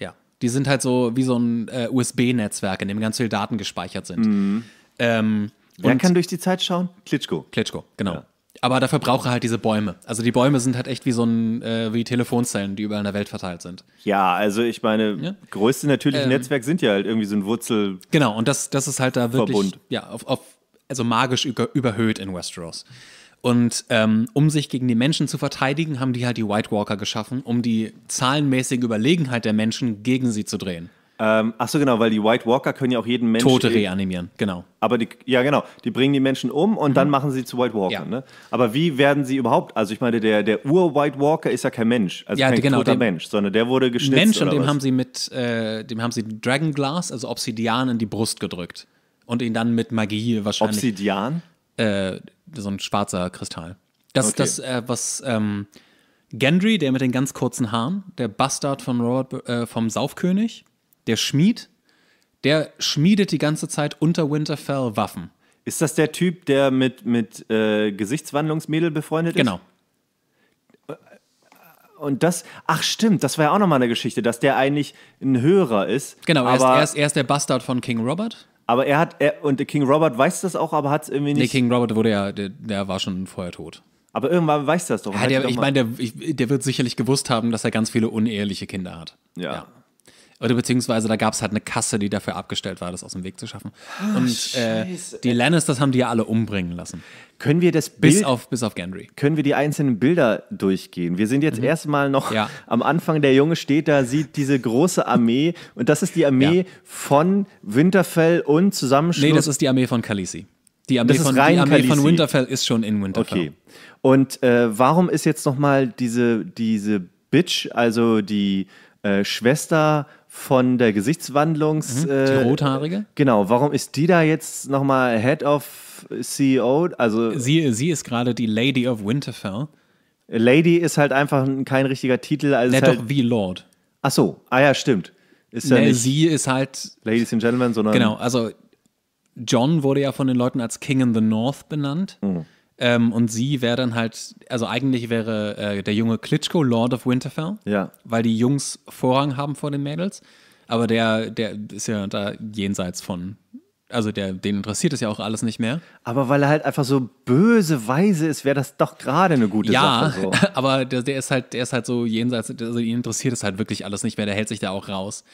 Ja, die sind halt so wie so ein äh, USB-Netzwerk, in dem ganz viele Daten gespeichert sind. Mhm. Ähm, Wer kann durch die Zeit schauen? Klitschko. Klitschko, genau. Ja aber dafür braucht er halt diese Bäume. Also die Bäume sind halt echt wie so ein, äh, wie Telefonzellen, die überall in der Welt verteilt sind. Ja, also ich meine, ja? größte natürliche ähm, Netzwerk sind ja halt irgendwie so ein Wurzel. Genau, und das, das ist halt da wirklich, Verbund. ja, auf, auf, also magisch überhöht in Westeros. Und ähm, um sich gegen die Menschen zu verteidigen, haben die halt die White Walker geschaffen, um die zahlenmäßige Überlegenheit der Menschen gegen sie zu drehen. Ähm, ach genau, weil die White Walker können ja auch jeden Menschen. Tote reanimieren, genau. Aber die, ja, genau. Die bringen die Menschen um und mhm. dann machen sie zu White Walker. Ja. Ne? Aber wie werden sie überhaupt? Also, ich meine, der, der Ur-White Walker ist ja kein Mensch. Also ja, kein genau, toter Mensch, sondern der wurde geschnitzt. Mensch und dem was? haben sie mit, äh, dem haben sie Dragon Glass, also Obsidian, in die Brust gedrückt. Und ihn dann mit Magie wahrscheinlich. Obsidian? Äh, so ein schwarzer Kristall. Das okay. das, äh, was. Ähm, Gendry, der mit den ganz kurzen Haaren, der Bastard von Robert, äh, vom Saufkönig, der Schmied, der schmiedet die ganze Zeit unter Winterfell Waffen. Ist das der Typ, der mit, mit äh, Gesichtswandlungsmädel befreundet genau. ist? Genau. Äh, und das, ach stimmt, das war ja auch nochmal eine Geschichte, dass der eigentlich ein Hörer ist. Genau, er, ist, er, ist, er ist der Bastard von King Robert. Aber er hat, er, und King Robert weiß das auch, aber hat es irgendwie nicht. Nee, King Robert wurde ja, der, der war schon vorher tot. Aber irgendwann weiß das doch. Ja, der, doch ich meine, der, der, wird sicherlich gewusst haben, dass er ganz viele unehrliche Kinder hat. ja. ja. Oder beziehungsweise da gab es halt eine Kasse, die dafür abgestellt war, das aus dem Weg zu schaffen. Ach, und äh, die Lannisters haben die ja alle umbringen lassen. Können wir das Bild, bis auf bis auf Gendry. Können wir die einzelnen Bilder durchgehen? Wir sind jetzt mhm. erstmal noch ja. am Anfang. Der Junge steht da, sieht diese große Armee und das ist die Armee ja. von Winterfell und Zusammenschluss. Nee, das ist die Armee von Khaleesi. Die Armee, von, die Armee von, Winterfell ist schon in Winterfell. Okay. Und äh, warum ist jetzt nochmal diese, diese Bitch, also die äh, Schwester von der Gesichtswandlungs. Mhm, die äh, rothaarige? genau, warum ist die da jetzt nochmal Head of CEO? Also sie, sie ist gerade die Lady of Winterfell. Lady ist halt einfach kein richtiger Titel. Also nee, halt, doch wie Lord. Ach so, ah ja, stimmt. Ist nee, nicht sie ist halt. Ladies and Gentlemen, sondern. Genau, also John wurde ja von den Leuten als King in the North benannt. Mhm. Ähm, und sie wäre dann halt, also eigentlich wäre äh, der junge Klitschko Lord of Winterfell, ja. weil die Jungs Vorrang haben vor den Mädels. Aber der, der ist ja da jenseits von also der, den interessiert es ja auch alles nicht mehr. Aber weil er halt einfach so böse weise ist, wäre das doch gerade eine gute ja, Sache. Ja, so. aber der, der, ist halt, der ist halt so jenseits, also ihn interessiert es halt wirklich alles nicht mehr, der hält sich da auch raus.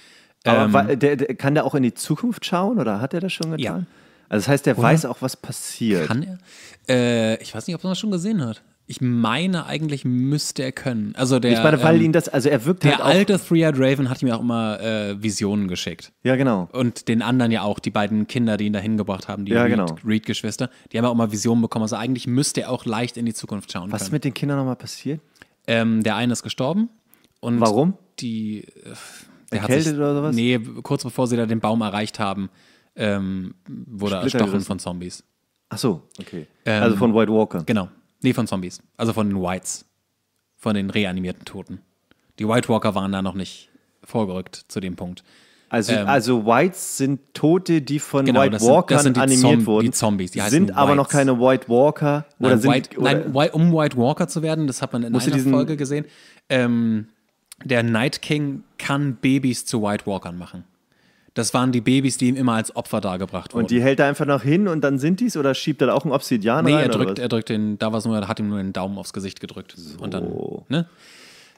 Aber ähm, war, der, der, kann der auch in die Zukunft schauen oder hat er das schon getan? Ja. Also das heißt, er weiß auch, was passiert. Kann er? Äh, ich weiß nicht, ob er das schon gesehen hat. Ich meine, eigentlich müsste er können. Also der, ich meine, weil ähm, ihn das, also er wirkt Der halt alte Three-Eyed Raven hat ihm ja auch immer äh, Visionen geschickt. Ja, genau. Und den anderen ja auch, die beiden Kinder, die ihn da hingebracht haben, die ja, genau. Reed-Geschwister, die haben auch mal Visionen bekommen. Also eigentlich müsste er auch leicht in die Zukunft schauen Was können. ist mit den Kindern nochmal passiert? Ähm, der eine ist gestorben. Und Warum? Die. Äh, der Erkältet hat sich, oder sowas? Nee, kurz bevor sie da den Baum erreicht haben, ähm, wurde erstochen von Zombies. Ach so, okay. Ähm, also von White Walker. Genau. Nee, von Zombies. Also von den Whites. Von den reanimierten Toten. Die White Walker waren da noch nicht vorgerückt zu dem Punkt. Also, ähm, also Whites sind Tote, die von genau, White Walkers animiert Zomb wurden. Die Zombies, die sind aber Whites. noch keine White Walker. Nein, oder sind, White, oder? nein, um White Walker zu werden, das hat man in Musst einer Folge gesehen. Ähm, der Night King kann Babys zu White Walkern machen. Das waren die Babys, die ihm immer als Opfer dargebracht wurden. Und die hält er einfach noch hin und dann sind die's oder schiebt er auch einen Obsidian nee, rein? er drückt, er drückt den, da war es nur, er hat ihm nur den Daumen aufs Gesicht gedrückt. So. Und dann, ne?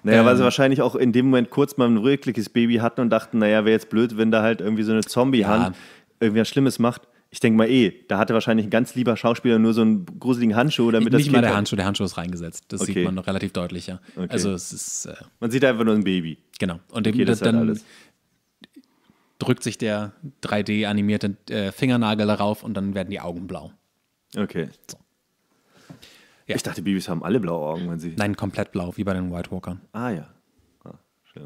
Naja, ähm, weil sie ähm, wahrscheinlich auch in dem Moment kurz mal ein wirkliches Baby hatten und dachten, naja, wäre jetzt blöd, wenn da halt irgendwie so eine Zombie-Hand ja. irgendwas Schlimmes macht ich denke mal eh, da hatte wahrscheinlich ein ganz lieber Schauspieler nur so einen gruseligen Handschuh, damit das Nicht mal der halt Handschuh, der Handschuh ist reingesetzt. Das okay. sieht man noch relativ deutlicher. ja. Okay. Also es ist. Äh man sieht einfach nur ein Baby. Genau. Und okay, dem, das halt dann, halt drückt sich der 3D-animierte äh, Fingernagel darauf und dann werden die Augen blau. Okay. So. Ja. Ich dachte, Babys haben alle blaue Augen, wenn sie. Nein, komplett blau, wie bei den White Walkern. Ah ja. Ah,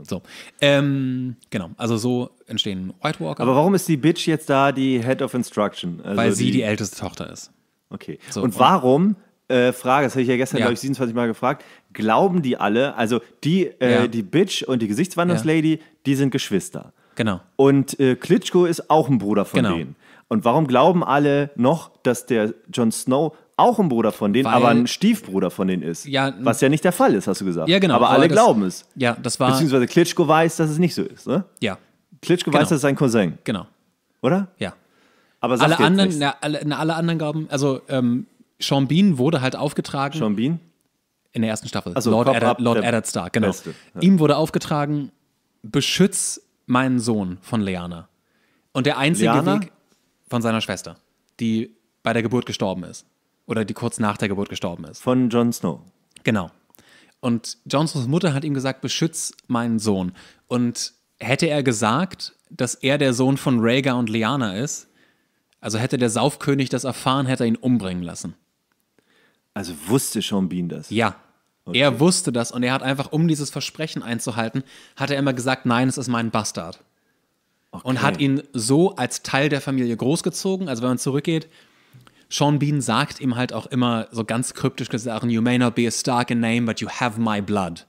so, ähm, genau, also so entstehen White Walker. Aber warum ist die Bitch jetzt da die Head of Instruction? Also Weil sie die, die älteste Tochter ist. Okay. So, und warum äh, Frage, das habe ich ja gestern, ja. glaube ich, 27 Mal gefragt. Glauben die alle, also die, äh, ja. die Bitch und die Gesichtswandlungslady, ja. die sind Geschwister. Genau. Und äh, Klitschko ist auch ein Bruder von genau. denen. Und warum glauben alle noch, dass der Jon Snow auch ein Bruder von denen, weil, aber ein Stiefbruder von denen ist? Ja, was ja nicht der Fall ist, hast du gesagt. Ja, genau. Aber alle das, glauben es. Ja, das war. Beziehungsweise Klitschko weiß, dass es nicht so ist, ne? Ja. Klitschko genau. weiß, dass es sein Cousin. Genau. Oder? Ja. Aber alle anderen, na, alle, na, alle anderen glauben, also ähm, Sean Bean wurde halt aufgetragen. Sean Bean? In der ersten Staffel. Also Lord, Adder, Lord genau. Beste, ja. Ihm wurde aufgetragen, beschütz meinen Sohn von Leana. Und der einzige Leana? Weg von seiner Schwester, die bei der Geburt gestorben ist. Oder die kurz nach der Geburt gestorben ist. Von Jon Snow. Genau. Und Jon Snows Mutter hat ihm gesagt, beschütz meinen Sohn. Und hätte er gesagt, dass er der Sohn von Rhaegar und Lyanna ist, also hätte der Saufkönig das erfahren, hätte er ihn umbringen lassen. Also wusste Sean Bean das? Ja, Okay. Er wusste das und er hat einfach, um dieses Versprechen einzuhalten, hat er immer gesagt, nein, es ist mein Bastard. Okay. Und hat ihn so als Teil der Familie großgezogen. Also wenn man zurückgeht, Sean Bean sagt ihm halt auch immer so ganz kryptisch gesagt, you may not be a Stark in name, but you have my blood.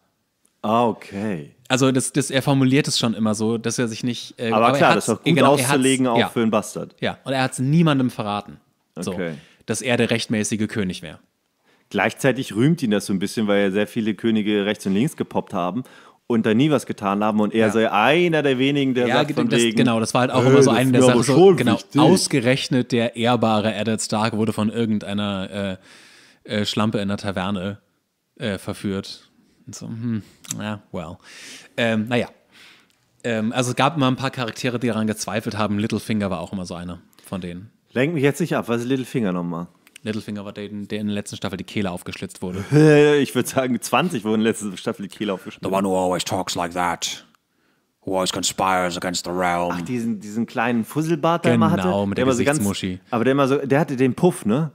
Ah, okay. Also das, das, er formuliert es schon immer so, dass er sich nicht. Äh, aber, aber, klar, das ist auch gut genau, auszulegen, auch ja, für einen Bastard. Ja, und er hat es niemandem verraten. Okay. So, dass er der rechtmäßige König wäre. Gleichzeitig rühmt ihn das so ein bisschen, weil ja sehr viele Könige rechts und links gepoppt haben und da nie was getan haben und er ja. sei einer der wenigen, der ja, sagt von das, wegen, genau, das war halt auch äh, immer so eine der Sachen, so, genau, ausgerechnet der ehrbare Eddard Stark wurde von irgendeiner äh, äh, Schlampe in der Taverne äh, verführt. Und so, hm, ja, well. Ähm, naja. Ähm, also es gab immer ein paar Charaktere, die daran gezweifelt haben. Littlefinger war auch immer so einer von denen. Lenk mich jetzt nicht ab, was ist Littlefinger nochmal? Littlefinger war der, der in der letzten Staffel die Kehle aufgeschlitzt wurde. ich würde sagen, 20 wurden in der letzten Staffel die Kehle aufgeschlitzt. The one who always talks like that. Who always conspires against the realm. Ach, diesen, diesen kleinen Fusselbart, der genau, immer hatte. Genau, mit der, der Gesichtsmuschi. So ganz, aber der immer so, der hatte den Puff, ne?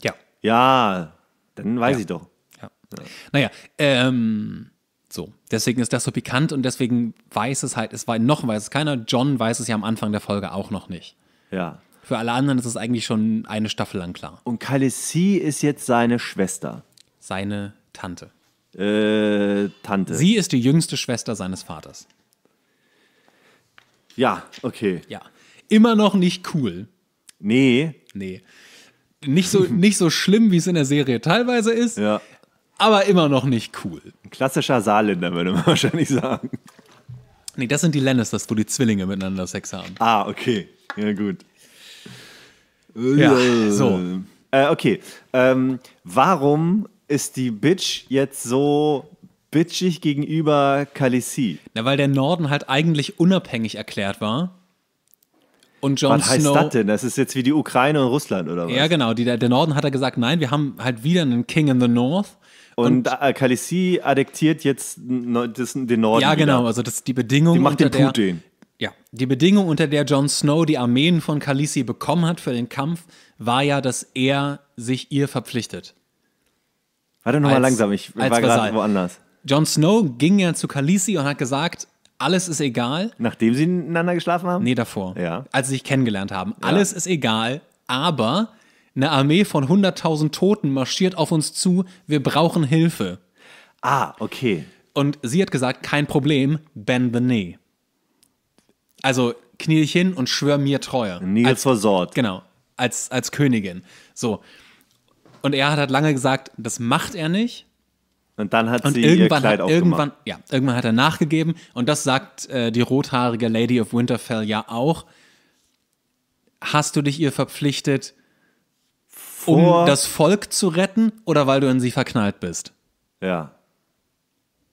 Ja. Ja, dann weiß ja. ich doch. Ja. ja. Naja, ähm... So, deswegen ist das so pikant und deswegen weiß es halt, es war noch weiß es keiner. John weiß es ja am Anfang der Folge auch noch nicht. Ja. Für alle anderen ist es eigentlich schon eine Staffel lang klar. Und Khaleesi ist jetzt seine Schwester. Seine Tante. Äh, Tante. Sie ist die jüngste Schwester seines Vaters. Ja, okay. Ja. Immer noch nicht cool. Nee. Nee. Nicht so, nicht so schlimm, wie es in der Serie teilweise ist, ja. aber immer noch nicht cool. Ein klassischer Saarländer, würde man wahrscheinlich sagen. Nee, das sind die Lannisters, wo die Zwillinge miteinander Sex haben. Ah, okay. Ja, gut. Ja, so. Äh, okay. Ähm, warum ist die Bitch jetzt so bitchig gegenüber Khaleesi? Na, weil der Norden halt eigentlich unabhängig erklärt war. Und Jon was heißt das denn? Das ist jetzt wie die Ukraine und Russland oder was? Ja, genau. Die, der Norden hat er gesagt, nein, wir haben halt wieder einen King in the North. Und, und äh, Khaleesi addiktiert jetzt den Norden. Ja, genau. Wieder. Also das die Bedingung. Die macht den Putin. Ja, die Bedingung, unter der Jon Snow die Armeen von Khaleesi bekommen hat für den Kampf, war ja, dass er sich ihr verpflichtet. Warte nochmal langsam, ich war gerade woanders. Jon Snow ging ja zu Khaleesi und hat gesagt, alles ist egal. Nachdem sie miteinander geschlafen haben? Nee, davor. Ja. Als sie sich kennengelernt haben. Ja. Alles ist egal, aber eine Armee von 100.000 Toten marschiert auf uns zu, wir brauchen Hilfe. Ah, okay. Und sie hat gesagt, kein Problem, bend the knee. Also knie ich hin und schwör mir Treue. Nils als, Versort. Genau, als, als Königin. So. Und er hat halt lange gesagt, das macht er nicht. Und dann hat und sie irgendwann ihr Kleid hat, irgendwann, ja, irgendwann hat er nachgegeben. Und das sagt äh, die rothaarige Lady of Winterfell ja auch. Hast du dich ihr verpflichtet, Vor um das Volk zu retten oder weil du in sie verknallt bist? Ja.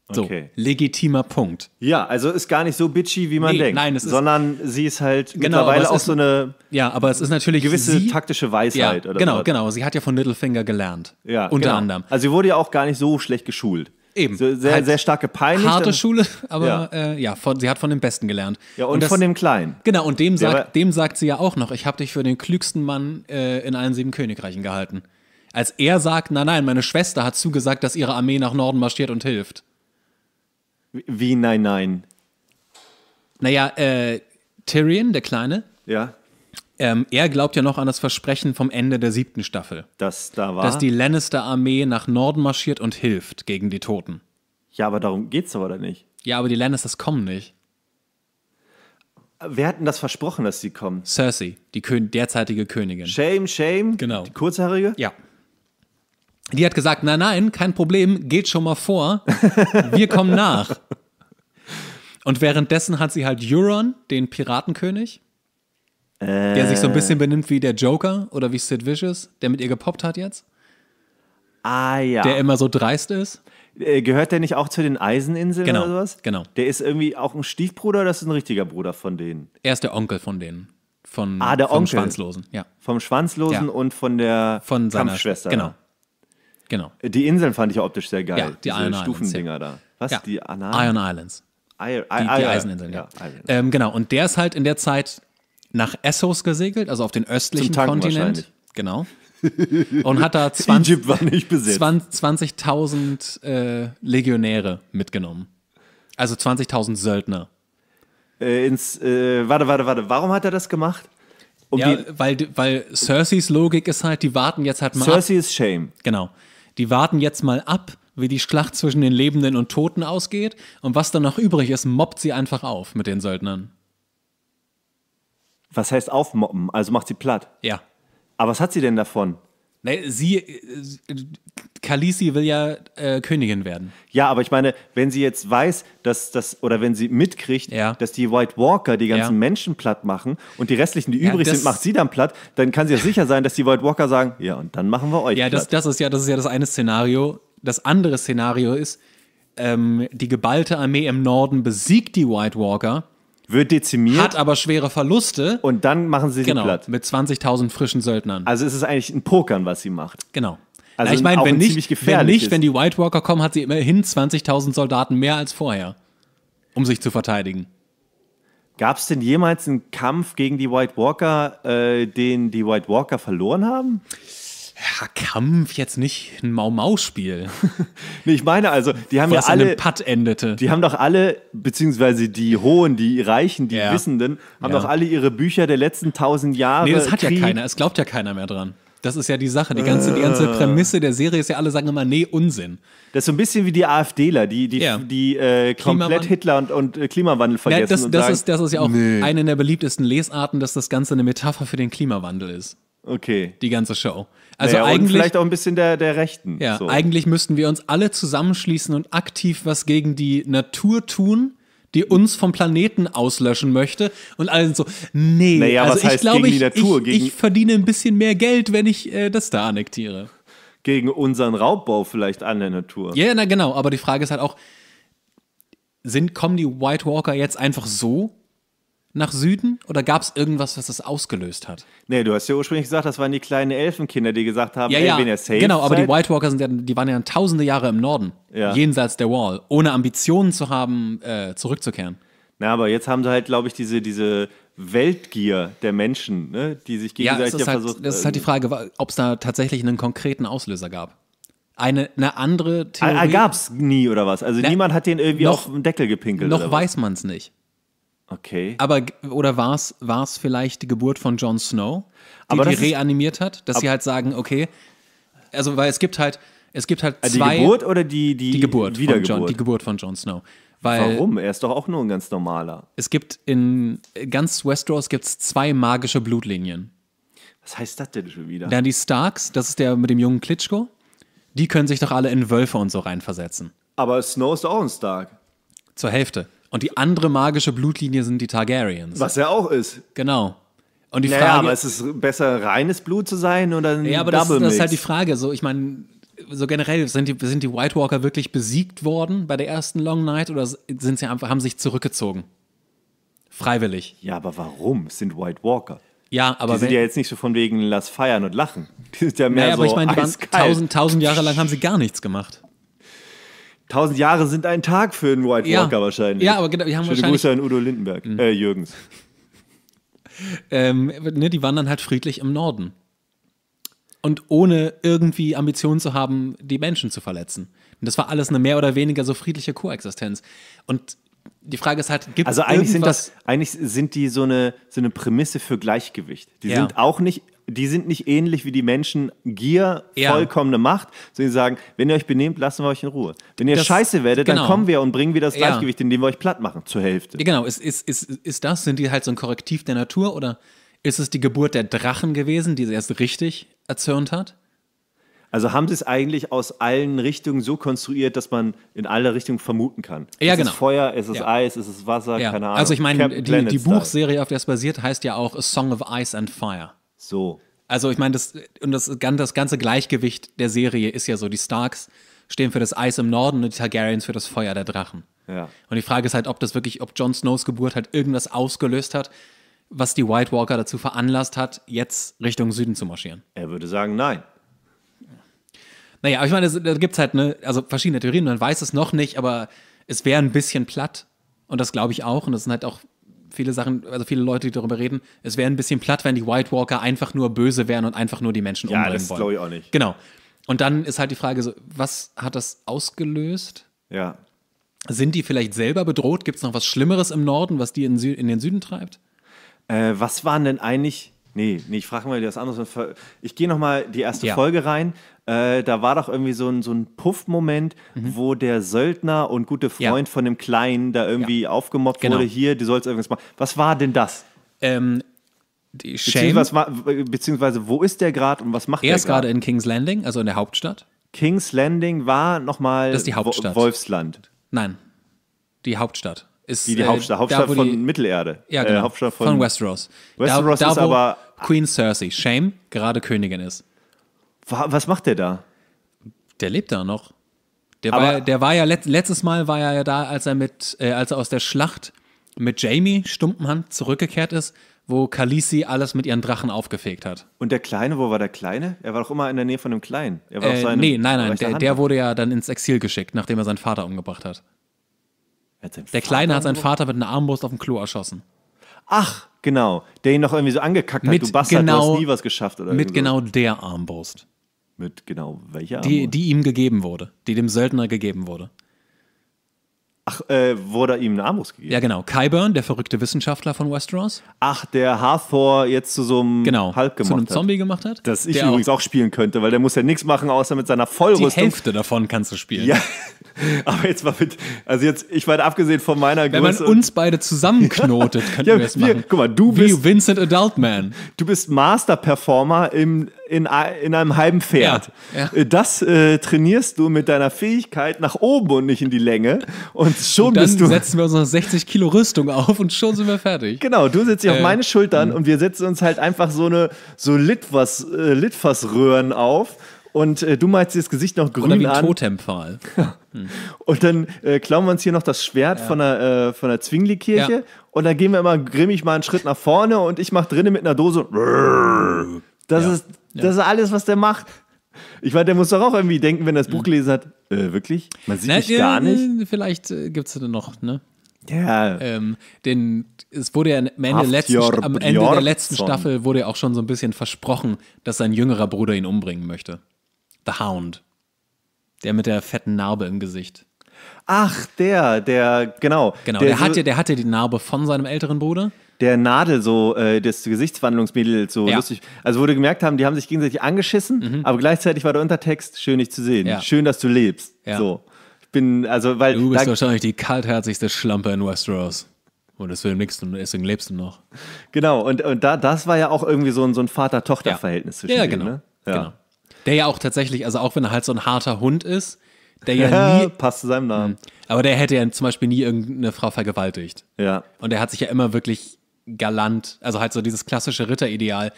So, okay. legitimer Punkt. Ja, also ist gar nicht so bitchy, wie man nee, denkt. Nein, es sondern ist, sie ist halt genau, mittlerweile auch ist, so eine. Ja, aber es ist natürlich. Gewisse sie, taktische Weisheit ja, oder Genau, was. genau. Sie hat ja von Littlefinger gelernt. Ja. Unter genau. anderem. Also sie wurde ja auch gar nicht so schlecht geschult. Eben. So sehr, halt sehr stark gepeinigt. Harte Schule, aber ja, äh, ja von, sie hat von dem Besten gelernt. Ja, und, und das, von dem Kleinen. Genau, und dem, sagt, ja, dem sagt sie ja auch noch, ich habe dich für den klügsten Mann äh, in allen sieben Königreichen gehalten. Als er sagt, nein, nein, meine Schwester hat zugesagt, dass ihre Armee nach Norden marschiert und hilft. Wie nein, nein? Naja, äh, Tyrion, der Kleine. Ja. Ähm, er glaubt ja noch an das Versprechen vom Ende der siebten Staffel. Dass da war. Dass die Lannister-Armee nach Norden marschiert und hilft gegen die Toten. Ja, aber darum geht's doch, oder nicht? Ja, aber die Lannisters kommen nicht. Wer hat denn das versprochen, dass sie kommen? Cersei, die Kön derzeitige Königin. Shame, shame. Genau. Die kurzhaarige? Ja. Die hat gesagt, nein, nein, kein Problem, geht schon mal vor, wir kommen nach. Und währenddessen hat sie halt Euron, den Piratenkönig, äh. der sich so ein äh. bisschen benimmt wie der Joker oder wie Sid Vicious, der mit ihr gepoppt hat jetzt. Ah ja. Der immer so dreist ist. Äh, gehört der nicht auch zu den Eiseninseln genau, oder sowas? Genau. Der ist irgendwie auch ein Stiefbruder oder ist ein richtiger Bruder von denen? Er ist der Onkel von denen. Von, ah, der vom Onkel. Schwanzlosen, ja. Vom Schwanzlosen ja. und von der von seiner Kampfschwester. Genau, Genau. Die Inseln fand ich ja optisch sehr geil. Ja, die Diese Iron Stufendinger Islands, ja. da. Was? Ja. Die Anal Iron Islands. I die, die Eiseninseln, ja. Ähm, genau, und der ist halt in der Zeit nach Essos gesegelt, also auf den östlichen Kontinent. Genau. Und hat da 20.000 20, 20 äh, Legionäre mitgenommen. Also 20.000 Söldner. Äh, ins, äh, warte, warte, warte. Warum hat er das gemacht? Um ja, weil, weil Cerseys Logik ist halt, die warten jetzt halt mal. Cersei ab. ist Shame. Genau die warten jetzt mal ab, wie die Schlacht zwischen den Lebenden und Toten ausgeht und was dann noch übrig ist, mobbt sie einfach auf mit den Söldnern. Was heißt aufmoppen? Also macht sie platt? Ja. Aber was hat sie denn davon? Nee, sie, äh, Khaleesi will ja äh, Königin werden. Ja, aber ich meine, wenn sie jetzt weiß, dass das, oder wenn sie mitkriegt, ja. dass die White Walker die ganzen ja. Menschen platt machen und die restlichen, die ja, übrig sind, macht sie dann platt, dann kann sie ja sicher sein, dass die White Walker sagen, ja, und dann machen wir euch ja, platt. Das, das ist ja, das ist ja das eine Szenario. Das andere Szenario ist, ähm, die geballte Armee im Norden besiegt die White Walker wird dezimiert. Hat aber schwere Verluste. Und dann machen sie genau, die platt. Mit 20.000 frischen Söldnern. Also es ist eigentlich ein Pokern, was sie macht. Genau. Also Na, ich meine, wenn, nicht, wenn nicht, ist. wenn die White Walker kommen, hat sie immerhin 20.000 Soldaten mehr als vorher, um sich zu verteidigen. Gab es denn jemals einen Kampf gegen die White Walker, äh, den die White Walker verloren haben? Ja. Ja, Kampf jetzt nicht ein Mau-Mau-Spiel. nee, ich meine also, die haben Was ja alle. Putt endete. Die haben doch alle, beziehungsweise die Hohen, die Reichen, die ja. Wissenden, haben ja. doch alle ihre Bücher der letzten tausend Jahre. Nee, das hat Krieg. ja keiner. Es glaubt ja keiner mehr dran. Das ist ja die Sache. Die ganze, die ganze äh. Prämisse der Serie ist ja, alle sagen immer, nee, Unsinn. Das ist so ein bisschen wie die AfDler, die, die, ja. die äh, komplett Hitler und, und äh, Klimawandel vergessen. Ja, das, und das, sagen, ist, das ist ja auch nee. eine der beliebtesten Lesarten, dass das Ganze eine Metapher für den Klimawandel ist. Okay. Die ganze Show. Also naja, eigentlich. vielleicht auch ein bisschen der, der Rechten. Ja, so. eigentlich müssten wir uns alle zusammenschließen und aktiv was gegen die Natur tun die uns vom Planeten auslöschen möchte. Und alle sind so, nee, naja, also ich glaube, ich, ich, ich, verdiene ein bisschen mehr Geld, wenn ich äh, das da annektiere. Gegen unseren Raubbau vielleicht an der Natur. Ja, na genau, aber die Frage ist halt auch, sind, kommen die White Walker jetzt einfach so nach Süden oder gab es irgendwas, was das ausgelöst hat? Nee, du hast ja ursprünglich gesagt, das waren die kleinen Elfenkinder, die gesagt haben, ja, ey, ja. wenn ihr safe Genau, aber die White Walker sind ja, die waren ja tausende Jahre im Norden, ja. jenseits der Wall, ohne Ambitionen zu haben, äh, zurückzukehren. Na, aber jetzt haben sie halt, glaube ich, diese, diese Weltgier der Menschen, ne? die sich gegenseitig ja, ja halt, versucht. Das ist halt die ähm, Frage, ob es da tatsächlich einen konkreten Auslöser gab. Eine, eine andere ah, ah, Theorie. Ah, es nie oder was? Also Na, niemand hat den irgendwie noch, auf den Deckel gepinkelt. Noch weiß man es nicht. Okay. Aber oder war es vielleicht die Geburt von Jon Snow, die die reanimiert hat, dass sie halt sagen, okay, also weil es gibt halt es gibt halt äh, zwei die Geburt oder die die, die Geburt Wiedergeburt. Von John, die Geburt von Jon Snow. Weil Warum? Er ist doch auch nur ein ganz normaler. Es gibt in ganz Westeros gibt's zwei magische Blutlinien. Was heißt das denn schon wieder? Dann die Starks, das ist der mit dem jungen Klitschko. Die können sich doch alle in Wölfe und so reinversetzen. Aber Snow ist doch auch ein Stark. Zur Hälfte. Und die andere magische Blutlinie sind die Targaryens. Was ja auch ist. Genau. Und die naja, Frage, aber ist es besser, reines Blut zu sein oder ein Ja, aber das, das, ist halt die Frage. So, ich meine, so generell, sind die, sind die White Walker wirklich besiegt worden bei der ersten Long Night oder sind sie einfach, haben sich zurückgezogen? Freiwillig. Ja, aber warum sind White Walker? Ja, aber die sind wenn, ja jetzt nicht so von wegen lass feiern und lachen. Die sind ja mehr naja, so aber ich meine, tausend, tausend Jahre lang haben sie gar nichts gemacht. Tausend Jahre sind ein Tag für einen White ja. Walker wahrscheinlich. Ja, aber genau, wir haben Schöne wahrscheinlich. Grüße an Udo Lindenberg, mhm. äh, Jürgens. Ähm, ne, die wandern halt friedlich im Norden. Und ohne irgendwie Ambitionen zu haben, die Menschen zu verletzen. Und das war alles eine mehr oder weniger so friedliche Koexistenz. Und die Frage ist halt, gibt es. Also eigentlich sind das, eigentlich sind die so eine, so eine Prämisse für Gleichgewicht. Die ja. sind auch nicht die sind nicht ähnlich wie die Menschen Gier, ja. vollkommene Macht, sondern sie sagen, wenn ihr euch benehmt, lassen wir euch in Ruhe. Wenn ihr das, scheiße werdet, genau. dann kommen wir und bringen wir das Gleichgewicht, indem wir euch platt machen, zur Hälfte. Genau, ist, ist, ist, ist das, sind die halt so ein Korrektiv der Natur oder ist es die Geburt der Drachen gewesen, die sie erst richtig erzürnt hat? Also haben sie es eigentlich aus allen Richtungen so konstruiert, dass man in alle Richtungen vermuten kann. Ja, ist genau. Es Feuer, ist es ja. Eis, ist es Wasser, ja. keine also Ahnung. Also ich meine, die, die Buchserie, auf der es basiert, heißt ja auch A Song of Ice and Fire. So. Also ich meine, das, und das, das ganze Gleichgewicht der Serie ist ja so, die Starks stehen für das Eis im Norden und die Targaryens für das Feuer der Drachen. Ja. Und die Frage ist halt, ob das wirklich, ob Jon Snows Geburt halt irgendwas ausgelöst hat, was die White Walker dazu veranlasst hat, jetzt Richtung Süden zu marschieren. Er würde sagen, nein. Naja, aber ich meine, da gibt es halt ne, also verschiedene Theorien, man weiß es noch nicht, aber es wäre ein bisschen platt. Und das glaube ich auch. Und das sind halt auch viele Sachen, also viele Leute, die darüber reden, es wäre ein bisschen platt, wenn die White Walker einfach nur böse wären und einfach nur die Menschen ja, umbringen wollen. Ja, das glaube ich auch nicht. Genau. Und dann ist halt die Frage so, was hat das ausgelöst? Ja. Sind die vielleicht selber bedroht? Gibt es noch was Schlimmeres im Norden, was die in, Sü in den Süden treibt? Äh, was waren denn eigentlich. Nee, nee, ich frage mal das anders. Ich gehe nochmal die erste ja. Folge rein. Äh, da war doch irgendwie so ein, so ein Puff-Moment, mhm. wo der Söldner und gute Freund ja. von dem Kleinen da irgendwie ja. aufgemobbt genau. wurde. Hier, du sollst irgendwas machen. Was war denn das? Ähm, beziehungsweise, beziehungsweise, wo ist der gerade und was macht er? Er ist gerade in King's Landing, also in der Hauptstadt. King's Landing war nochmal Wolfsland. Nein, die Hauptstadt. Ist, die, die äh, Hauptstadt, Hauptstadt die, von Mittelerde. Ja, äh, genau. Äh, Hauptstadt von, von Westeros. Westeros da, da, ist aber. Queen Cersei, Shame, gerade Königin ist. Was macht der da? Der lebt da noch. Der, war, ja, der war ja letztes Mal war er ja da, als er mit, äh, als er aus der Schlacht mit Jamie Stumpenhand zurückgekehrt ist, wo Khaleesi alles mit ihren Drachen aufgefegt hat. Und der Kleine, wo war der Kleine? Er war doch immer in der Nähe von dem Kleinen. Er war äh, seinem, nee, nein, nein, der, der, wurde ja dann ins Exil geschickt, nachdem er seinen Vater umgebracht hat. hat der Vater Kleine hat seinen Vater mit einer Armbrust auf dem Klo erschossen. Ach, genau. Der ihn noch irgendwie so angekackt mit hat. Du Bastard, genau, du hast genau nie was geschafft. Oder mit genau der Armbrust. Mit genau welcher? Die, die ihm gegeben wurde, die dem Söldner gegeben wurde. Ach, äh, wurde ihm ein Amus gegeben? Ja, genau. Kyburn, der verrückte Wissenschaftler von Westeros. Ach, der Hathor jetzt zu so einem genau, Hulk gemacht zu einem hat. Zombie gemacht hat. Das ich übrigens auch, auch, spielen könnte, weil der muss ja nichts machen, außer mit seiner Vollrüstung. Die Hälfte davon kannst du spielen. Ja, aber jetzt mal mit, also jetzt, ich meine, abgesehen von meiner Wenn Größe. Wenn man uns beide zusammenknotet, könnten ja, wir es machen. Guck mal, du bist... Wie Vincent Adultman. Du bist Master-Performer im in, in einem halben Pferd. Ja, ja. Das äh, trainierst du mit deiner Fähigkeit nach oben und nicht in die Länge. Und und schon und dann bist du. Dann setzen wir unsere 60 Kilo Rüstung auf und schon sind wir fertig. Genau, du setzt dich äh, auf meine Schultern hm. und wir setzen uns halt einfach so eine so Litfaß, äh, Litfaßröhren auf und äh, du malst dir das Gesicht noch grün Oder wie ein an. Totempfahl. Hm. und dann äh, klauen wir uns hier noch das Schwert ja. von der, äh, der Zwingli-Kirche ja. und dann gehen wir immer grimmig mal einen Schritt nach vorne und ich mache drinnen mit einer Dose. Das, ja. ist, das ist alles, was der macht. Ich meine, der muss doch auch irgendwie denken, wenn er das mhm. Buch gelesen hat, äh, wirklich? Man sieht Na, mich gar äh, nicht. Vielleicht äh, gibt es noch, ne? Ja. Ähm, denn es wurde ja am Ende, letzten, am Ende der letzten Staffel wurde ja auch schon so ein bisschen versprochen, dass sein jüngerer Bruder ihn umbringen möchte. The Hound. Der mit der fetten Narbe im Gesicht. Ach, der, der, genau. Genau, der, der, hatte, der hatte die Narbe von seinem älteren Bruder der Nadel so, äh, des Gesichtswandlungsmädels so ja. lustig. Also, wo du gemerkt haben, die haben sich gegenseitig angeschissen, mhm. aber gleichzeitig war der Untertext, schön dich zu sehen. Ja. Schön, dass du lebst. Ja. So. Ich bin, also, weil. Du bist da, wahrscheinlich die kaltherzigste Schlampe in Westeros. Und deswegen, lebst du, deswegen lebst du noch. Genau, und, und da, das war ja auch irgendwie so ein, so ein Vater-Tochter-Verhältnis zwischen ja, genau. denen. Ne? Ja, genau. Der ja auch tatsächlich, also auch wenn er halt so ein harter Hund ist, der ja, nie. passt zu seinem Namen. Mhm. Aber der hätte ja zum Beispiel nie irgendeine Frau vergewaltigt. Ja. Und der hat sich ja immer wirklich galant, also halt so dieses klassische Ritterideal.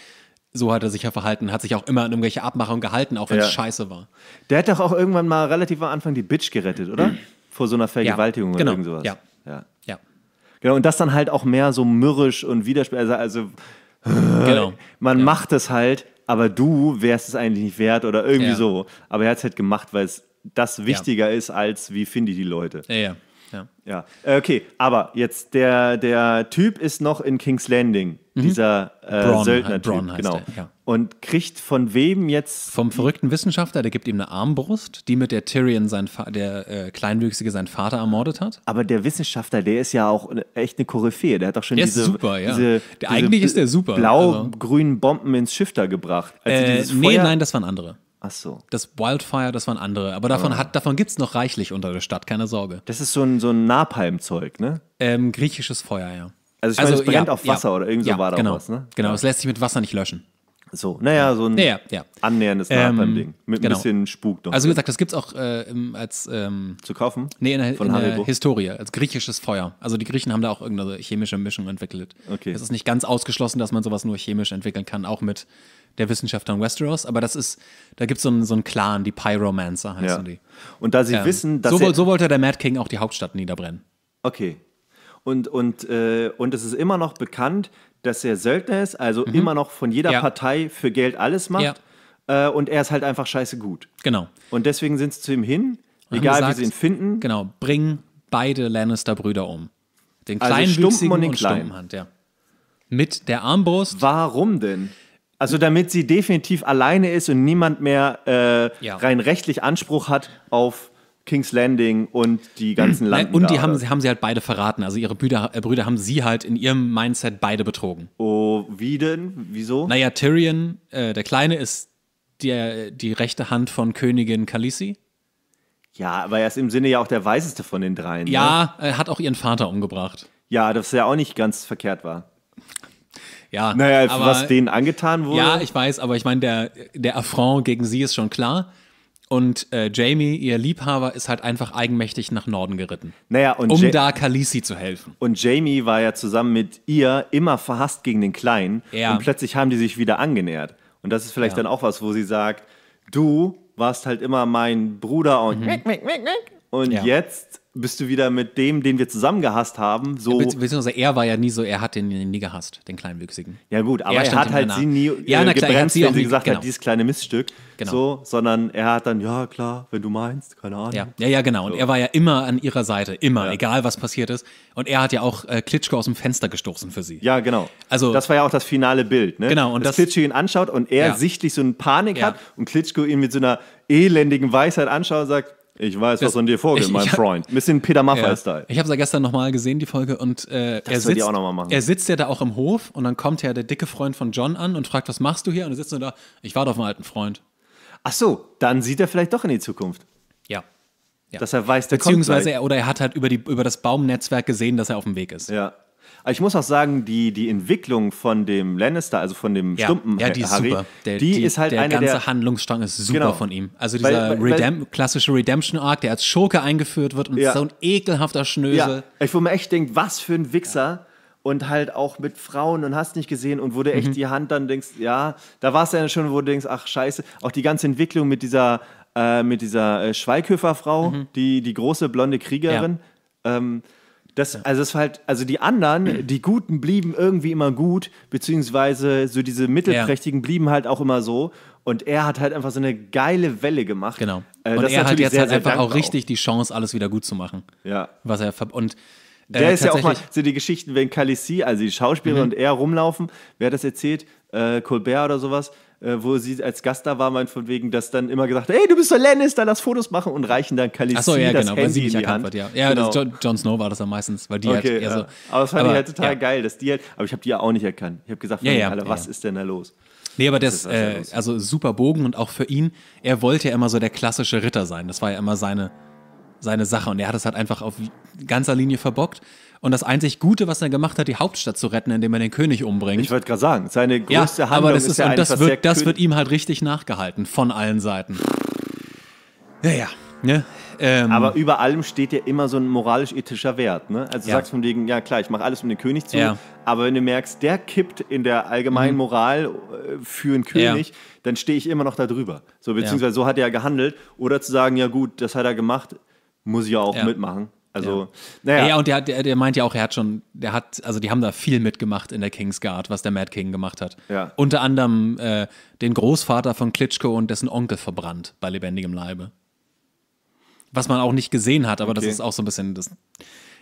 So hat er sich ja verhalten, hat sich auch immer an irgendwelche Abmachungen gehalten, auch wenn es ja. scheiße war. Der hat doch auch irgendwann mal relativ am Anfang die Bitch gerettet, oder? Mhm. Vor so einer Vergewaltigung ja, genau. oder irgendwas. Ja. ja. Ja. Genau, und das dann halt auch mehr so mürrisch und widerspenstig. Also, also genau. man macht es halt, aber du wärst es eigentlich nicht wert oder irgendwie so. Aber er hat es halt gemacht, weil es das wichtiger ist, als wie finde ich die Leute. Ja, ja. Ja. ja. Äh, okay, aber jetzt der, der Typ ist noch in King's Landing, mhm. dieser äh, söldner genau. ja. Und kriegt von wem jetzt. Vom verrückten Wissenschaftler, der gibt ihm eine Armbrust, die mit der Tyrion, sein Fa der äh, Kleinwüchsige, seinen Vater ermordet hat. Aber der Wissenschaftler, der ist ja auch echt eine Koryphäe. Der hat doch schon der diese. Ist super, ja. Diese, der, eigentlich diese ist der super. Blau-grünen also Bomben ins Schiff gebracht. Also äh, nee, nein, das waren andere. Ach so. Das Wildfire, das waren andere. Aber davon, ah. davon gibt es noch reichlich unter der Stadt, keine Sorge. Das ist so ein, so ein Napalm-Zeug, ne? Ähm, griechisches Feuer, ja. Also, ich meine, es also, brennt ja, auf Wasser ja, oder irgendwie so ja, war da genau, was, ne? Genau, es lässt sich mit Wasser nicht löschen so, naja, so ein naja, ja. annäherndes ähm, Napalm-Ding. Mit genau. ein bisschen Spuk noch. Also wie gesagt, das gibt es auch äh, als. Ähm, Zu kaufen? Nee, in der, Von in der Historie, als griechisches Feuer. Also die Griechen haben da auch irgendeine chemische Mischung entwickelt. Okay. Es ist nicht ganz ausgeschlossen, dass man sowas nur chemisch entwickeln kann, auch mit der Wissenschaftler in Westeros, aber das ist, da gibt so es so einen Clan, die Pyromancer heißen ja. die. Und da sie ähm, wissen, dass. So, so, wollte der Mad King auch die Hauptstadt niederbrennen. Okay. Und, und, äh, und es ist immer noch bekannt, dass er Söldner ist, also mhm. immer noch von jeder ja. Partei für Geld alles macht. Ja. Äh, und er ist halt einfach scheiße gut. Genau. Und deswegen sind sie zu ihm hin, und egal gesagt, wie sie ihn finden. Genau, bringen beide Lannister-Brüder um. Den also kleinen also Stumpen und den kleinen. Stumpenhand, ja. Mit der Armbrust. Warum denn? Also damit sie definitiv alleine ist und niemand mehr äh, ja. rein rechtlich Anspruch hat auf King's Landing und die ganzen Landen. Und die haben, haben sie halt beide verraten. Also ihre Brüder, äh, Brüder haben sie halt in ihrem Mindset beide betrogen. Oh, wie denn? Wieso? Naja, Tyrion, äh, der Kleine, ist der, die rechte Hand von Königin Khaleesi. Ja, aber er ist im Sinne ja auch der Weiseste von den dreien. Ne? Ja, ne? er hat auch ihren Vater umgebracht. Ja, das ja auch nicht ganz verkehrt war. Ja, naja, aber, was denen angetan wurde. Ja, ich weiß, aber ich meine, der, der Affront gegen sie ist schon klar. Und äh, Jamie, ihr Liebhaber, ist halt einfach eigenmächtig nach Norden geritten. Naja, und um ja da Kalisi zu helfen. Und Jamie war ja zusammen mit ihr immer verhasst gegen den Kleinen. Ja. Und plötzlich haben die sich wieder angenähert. Und das ist vielleicht ja. dann auch was, wo sie sagt, du warst halt immer mein Bruder und, mhm. und jetzt bist du wieder mit dem, den wir zusammen gehasst haben, so. Ja, beziehungsweise er war ja nie so, er hat den, den nie gehasst, den kleinen Wüchsigen. Ja, gut, aber er, er hat halt sie nie ja, äh, na, gebremst, klar, sie wenn sie gesagt genau. hat, dieses kleine Miststück. Genau. So, sondern er hat dann, ja, klar, wenn du meinst, keine Ahnung. Ja, ja, ja genau. So. Und er war ja immer an ihrer Seite, immer, ja. egal was passiert ist. Und er hat ja auch äh, Klitschko aus dem Fenster gestoßen für sie. Ja, genau. Also, das war ja auch das finale Bild, ne? Genau. Und Dass das, Klitschko ihn anschaut und er ja. sichtlich so eine Panik hat und Klitschko ihn mit so einer elendigen Weisheit anschaut und sagt, ich weiß, was an dir vorgeht, mein ich hab, Freund. bisschen Peter Maffay-Style. Ja, ich habe es ja gestern nochmal gesehen, die Folge, und äh, er, sitzt, auch noch machen. er sitzt ja da auch im Hof und dann kommt ja der dicke Freund von John an und fragt, was machst du hier? Und er sitzt nur da, ich warte auf meinen alten Freund. Ach so, dann sieht er vielleicht doch in die Zukunft. Ja. ja. Dass er weiß, der Beziehungsweise kommt er, oder er hat halt über, die, über das Baumnetzwerk gesehen, dass er auf dem Weg ist. Ja, aber ich muss auch sagen, die, die Entwicklung von dem Lannister, also von dem ja, Stumpen ja, die ist Harry, super. Der, die, die ist halt der eine ganze der, Handlungsstrang ist super genau. von ihm. Also dieser weil, weil, Redem weil, klassische Redemption Arc, der als Schurke eingeführt wird und ja. so ein ekelhafter Schnösel. Ja. Ich wo mir echt denkt, was für ein Wichser und halt auch mit Frauen und hast nicht gesehen und wurde echt mhm. die Hand dann denkst, ja, da war es ja schon, wo du denkst, ach scheiße, auch die ganze Entwicklung mit dieser äh, mit dieser äh, Schweighöfer-Frau, mhm. die, die große blonde Kriegerin. Ja. Ähm, das, also es war halt, also die anderen, die Guten blieben irgendwie immer gut, beziehungsweise so diese Mittelprächtigen ja. blieben halt auch immer so. Und er hat halt einfach so eine geile Welle gemacht. Genau. Äh, und er hat jetzt sehr, halt sehr einfach auch richtig die Chance, alles wieder gut zu machen. Ja. Was er und äh, der ist ja auch mal so die Geschichten, wenn Khaleesi, also die Schauspieler mhm. und er rumlaufen. Wer hat das erzählt? Äh, Colbert oder sowas? äh, wo sie als Gast da war, meint von wegen, dass dann immer gesagt, hey, du bist der Lannister, lass Fotos machen und reichen dann Khaleesi Achso, ja, das genau, Handy weil sie nicht erkannt wird, ja. Ja, genau. Jon, Jon Snow war das dann meistens, weil die okay, halt ja. so, Aber das fand aber, ich halt total ja. geil, dass die halt, aber ich habe die ja auch nicht erkannt. Ich habe gesagt, ja, ja, Alter, was ist denn da los? Nee, aber das, das äh, also super Bogen und auch für ihn, er wollte ja immer so der klassische Ritter sein. Das war ja immer seine, seine Sache und er hat es halt einfach auf ganzer Linie verbockt und das einzig Gute, was er gemacht hat, die Hauptstadt zu retten, indem er den König umbringt. Ich wollte gerade sagen, seine größte ja, Handlung aber das ist, ist ja und das, wird, das wird ihm halt richtig nachgehalten von allen Seiten. Ja, ja. Ne? Ähm, aber über allem steht ja immer so ein moralisch-ethischer Wert. Ne? Also ja. sagst von wegen, ja klar, ich mache alles, um den König zu. Ja. Aber wenn du merkst, der kippt in der allgemeinen mhm. Moral äh, für einen König, ja. dann stehe ich immer noch da drüber. So, beziehungsweise so hat er ja gehandelt. Oder zu sagen, ja gut, das hat er gemacht, muss ich auch ja auch mitmachen. Also, ja. naja. Ja, und der, der, der meint ja auch, er hat schon, der hat, also die haben da viel mitgemacht in der King's Guard, was der Mad King gemacht hat. Ja. Unter anderem äh, den Großvater von Klitschko und dessen Onkel verbrannt bei lebendigem Leibe. Was man auch nicht gesehen hat, aber okay. das ist auch so ein bisschen das.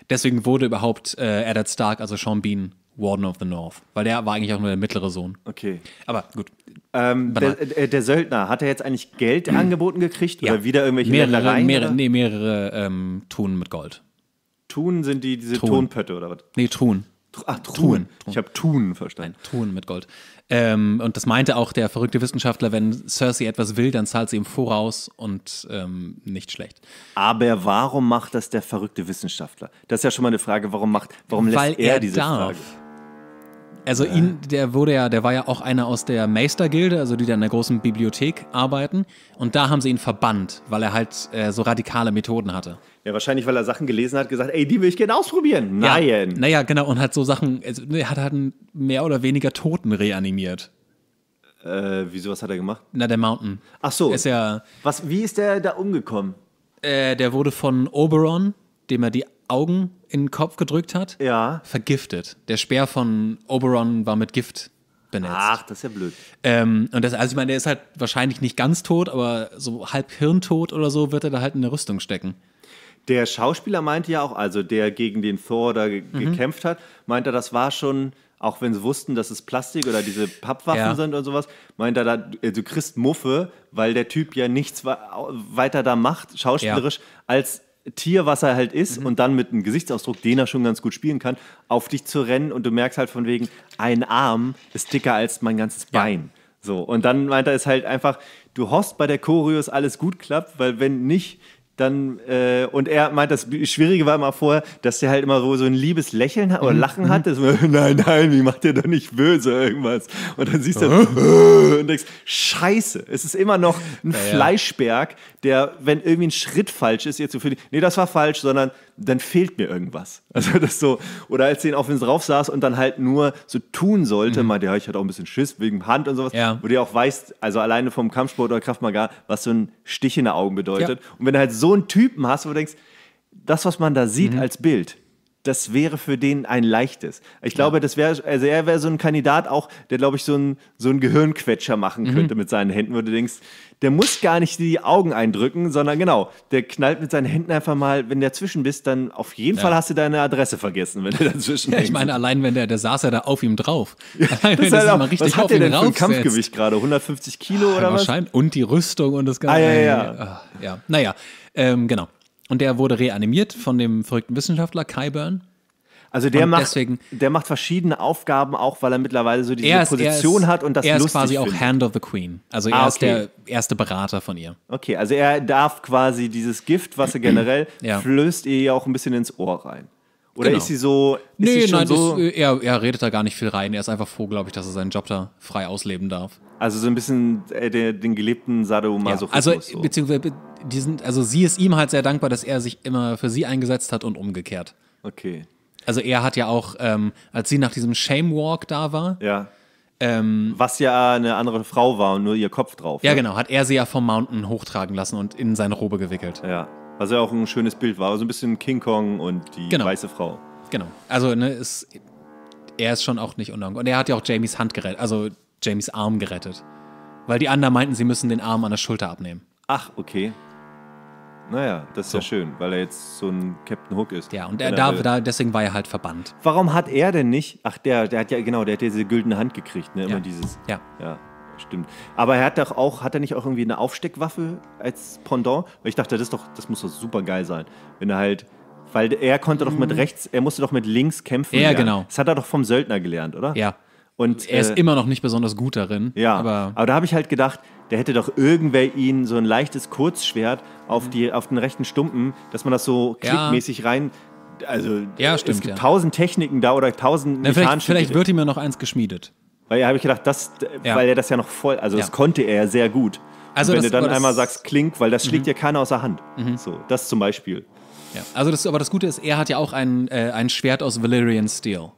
Deswegen wurde überhaupt äh, Eddard Stark, also Sean Bean, Warden of the North, weil der war eigentlich auch nur der mittlere Sohn. Okay. Aber gut. Ähm, der, äh, der, Söldner, hat er jetzt eigentlich Geld angeboten gekriegt ja. oder wieder irgendwelche mehrere, Ländereien, mehrere, nee, mehrere ähm, Truhen mit Gold. Truhen sind die, diese Truhen. Tonpötte oder was? Nee, Truhen. Ach, Truhen. Ich habe Truhen verstanden. Nein, mit Gold. Ähm, und das meinte auch der verrückte Wissenschaftler, wenn Cersei etwas will, dann zahlt sie ihm voraus und ähm, nicht schlecht. Aber warum macht das der verrückte Wissenschaftler? Das ist ja schon mal eine Frage, warum macht, warum Weil lässt er, er diese darf. Frage? Also äh. ihn, der wurde ja, der war ja auch einer aus der Meistergilde, also die da in der großen Bibliothek arbeiten. Und da haben sie ihn verbannt, weil er halt äh, so radikale Methoden hatte. Ja, wahrscheinlich, weil er Sachen gelesen hat, gesagt, ey, die will ich gerne ausprobieren. Nein. Ja, naja, genau, und hat so Sachen, also, er ne, hat halt mehr oder weniger Toten reanimiert. Äh, wieso, was hat er gemacht? Na, der Mountain. Ach so. Ist ja, was, wie ist der da umgekommen? Äh, der wurde von Oberon, dem er die Augen in den Kopf gedrückt hat, ja. vergiftet. Der Speer von Oberon war mit Gift benetzt. Ach, das ist ja blöd. Ähm, und das, also ich meine, der ist halt wahrscheinlich nicht ganz tot, aber so halb hirntot oder so wird er da halt in der Rüstung stecken. Der Schauspieler meinte ja auch, also der gegen den Thor da ge mhm. gekämpft hat, meinte, das war schon, auch wenn sie wussten, dass es Plastik oder diese Pappwaffen ja. sind und sowas, meint er da, also du kriegst Muffe, weil der Typ ja nichts weiter da macht, schauspielerisch, ja. als Tier, was er halt ist, mhm. und dann mit einem Gesichtsausdruck, den er schon ganz gut spielen kann, auf dich zu rennen und du merkst halt von wegen, ein Arm ist dicker als mein ganzes Bein. Ja. So, und dann meint er es halt einfach, du hoffst bei der Choreos alles gut klappt, weil wenn nicht, dann äh, und er meint, das Schwierige war immer vorher, dass der halt immer so ein liebes Lächeln hat, oder mhm. Lachen mhm. hatte. Immer, nein, nein, die macht dir doch nicht böse irgendwas. Und dann siehst du dann, und denkst, Scheiße, es ist immer noch ein ja, Fleischberg, der, wenn irgendwie ein Schritt falsch ist, ihr zu finden. Nee, das war falsch, sondern dann fehlt mir irgendwas. Also das so, oder als den auf ihn drauf saß und dann halt nur so tun sollte, mhm. meinte, ja, ich hatte auch ein bisschen Schiss wegen Hand und sowas, ja. wo du ja auch weißt, also alleine vom Kampfsport oder Kraftmagar, was so ein Stich in den Augen bedeutet. Ja. Und wenn du halt so einen Typen hast, wo du denkst, das, was man da sieht mhm. als Bild, das wäre für den ein leichtes. Ich glaube, ja. das wäre, also er wäre so ein Kandidat auch, der, glaube ich, so einen so ein Gehirnquetscher machen mhm. könnte mhm. mit seinen Händen, wo du denkst, der muss gar nicht die Augen eindrücken, sondern genau, der knallt mit seinen Händen einfach mal, wenn du dazwischen bist, dann auf jeden ja. Fall hast du deine Adresse vergessen, wenn du dazwischen ja, Ich meine, allein wenn der, der saß ja da auf ihm drauf. allein, das wenn halt auch, was hat auf der denn für ein Kampfgewicht gerade? 150 Kilo oder wahrscheinlich. was? Wahrscheinlich. Und die Rüstung und das Ganze. Ah, ja, ja. Äh, ja. Naja, ähm, genau. Und der wurde reanimiert von dem verrückten Wissenschaftler Kyburn. Also der macht, deswegen, der macht verschiedene Aufgaben auch, weil er mittlerweile so diese ist, Position ist, hat und das er lustig Er ist quasi findet. auch Hand of the Queen. Also er ah, okay. ist der erste Berater von ihr. Okay, also er darf quasi dieses Gift, was er generell ja. flößt, ihr ja auch ein bisschen ins Ohr rein. Oder genau. ist sie so. Ist nee, sie nein, so ist, äh, er, er redet da gar nicht viel rein. Er ist einfach froh, glaube ich, dass er seinen Job da frei ausleben darf. Also so ein bisschen äh, der, den gelebten Sadomasochismus. Ja, also, so. beziehungsweise, die sind, also sie ist ihm halt sehr dankbar, dass er sich immer für sie eingesetzt hat und umgekehrt. Okay. Also er hat ja auch, ähm, als sie nach diesem Shame Walk da war. Ja. Ähm, Was ja eine andere Frau war und nur ihr Kopf drauf. Ja, ne? genau. Hat er sie ja vom Mountain hochtragen lassen und in seine Robe gewickelt. Ja. Was ja auch ein schönes Bild war. So ein bisschen King Kong und die genau. weiße Frau. Genau. Also, ne, ist, er ist schon auch nicht unangenehm. Und er hat ja auch Jamies Hand gerettet, also Jamies Arm gerettet. Weil die anderen meinten, sie müssen den Arm an der Schulter abnehmen. Ach, okay. Naja, das ist so. ja schön, weil er jetzt so ein Captain Hook ist. Ja, und er, da, da, deswegen war er halt verbannt. Warum hat er denn nicht? Ach, der, der hat ja, genau, der hat ja diese güldene Hand gekriegt, ne? Immer ja. dieses. Ja. ja. Stimmt. Aber er hat doch auch, hat er nicht auch irgendwie eine Aufsteckwaffe als Pendant? Weil ich dachte, das ist doch, das muss doch super geil sein. Wenn er halt, weil er konnte doch mit mhm. rechts, er musste doch mit links kämpfen. Ja, genau. Das hat er doch vom Söldner gelernt, oder? Ja. Und, er ist äh, immer noch nicht besonders gut darin. Ja, aber, aber da habe ich halt gedacht, der hätte doch irgendwer ihn so ein leichtes Kurzschwert auf, mhm. die, auf den rechten Stumpen, dass man das so klickmäßig ja. rein also ja, stimmt, es gibt ja. tausend Techniken da oder tausend mechanische Na, vielleicht, vielleicht wird ihm ja noch eins geschmiedet. Weil ja, habe ich gedacht, das, ja. weil er das ja noch voll, also ja. das konnte er ja sehr gut. Also und wenn das, du dann einmal sagst, klingt, weil das schlägt mhm. dir mhm. keiner aus der Hand. Mhm. So, das zum Beispiel. Ja. Also das, aber das Gute ist, er hat ja auch ein, äh, ein Schwert aus Valyrian Steel.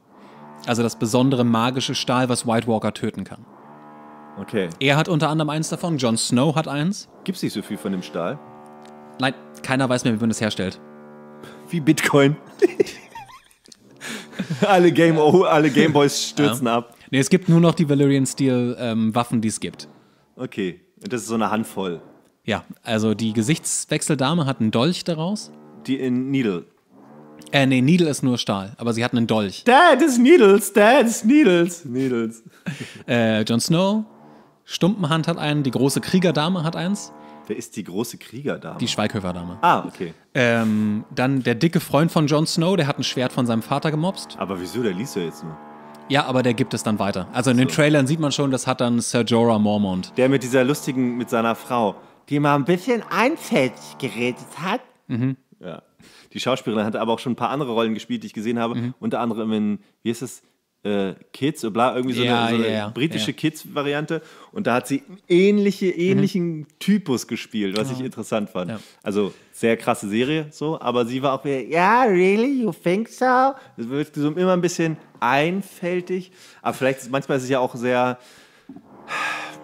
Also das besondere magische Stahl, was White Walker töten kann. Okay. Er hat unter anderem eins davon, Jon Snow hat eins. Gibt's nicht so viel von dem Stahl? Nein, keiner weiß mehr, wie man das herstellt. Wie Bitcoin. alle, Game alle Gameboys stürzen ja. ab. Nee, es gibt nur noch die Valyrian Steel ähm, Waffen, die es gibt. Okay, und das ist so eine Handvoll. Ja, also die Gesichtswechseldame hat einen Dolch daraus. Die in Needle. Äh, nee, Needle ist nur Stahl, aber sie hat einen Dolch. Dad ist Needles, Dad ist Needles, Needles. äh, Jon Snow, Stumpenhand hat einen, die große Kriegerdame hat eins. Wer ist die große Kriegerdame? Die Schweighöferdame. Ah, okay. Ähm, dann der dicke Freund von Jon Snow, der hat ein Schwert von seinem Vater gemobst. Aber wieso, der liest ja jetzt nur. Ja, aber der gibt es dann weiter. Also in so. den Trailern sieht man schon, das hat dann Sir Jorah Mormont. Der mit dieser lustigen, mit seiner Frau, die mal ein bisschen einfältig geredet hat. Mhm. Ja. Die Schauspielerin hat aber auch schon ein paar andere Rollen gespielt, die ich gesehen habe. Mhm. Unter anderem in, wie ist es, äh, Kids, bla, irgendwie so ja, eine, so eine ja, britische ja. Kids-Variante. Und da hat sie ähnliche, mhm. ähnlichen mhm. Typus gespielt, was ich interessant fand. Also sehr krasse Serie, so, aber sie war auch wieder, ja, yeah, really, you think so? Das wird so immer ein bisschen einfältig. Aber vielleicht, ist, manchmal ist es ja auch sehr,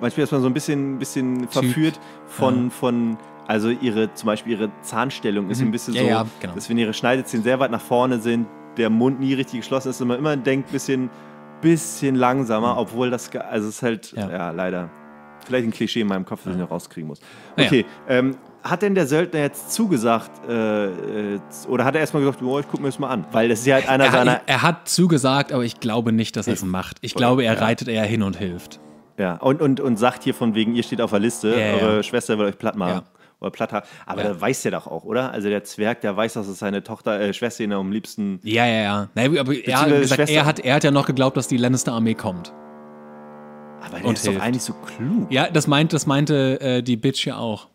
manchmal ist man so ein bisschen, bisschen verführt von, von also ihre, zum Beispiel ihre Zahnstellung ist mhm. ein bisschen so, ja, genau. dass wenn ihre Schneidezähne sehr weit nach vorne sind, der Mund nie richtig geschlossen ist und man immer denkt, bisschen, bisschen langsamer, hm. obwohl das, also es ist halt, ja. ja, leider, vielleicht ein Klischee in meinem Kopf, das ich noch rauskriegen muss. Okay, ja. ähm, hat denn der Söldner jetzt zugesagt äh, oder hat er erstmal gesagt, oh, ich gucke mir das mal an? Weil das ist ja halt einer er, seiner. Er hat zugesagt, aber ich glaube nicht, dass er es macht. Ich oh, glaube, er ja. reitet eher hin und hilft. Ja, und, und, und sagt hier von wegen, ihr steht auf der Liste, ja, eure ja. Schwester will euch platt machen oder Platter. Aber ja. da weiß der doch auch, oder? Also der Zwerg, der weiß, dass es seine Tochter, äh, Schwester ihn am liebsten. Ja, ja, ja. Naja, aber er, gesagt, er, hat, er hat ja noch geglaubt, dass die Lannister-Armee kommt. Aber der und ist hilft. doch eigentlich so klug. Ja, das, meint, das meinte äh, die Bitch ja auch.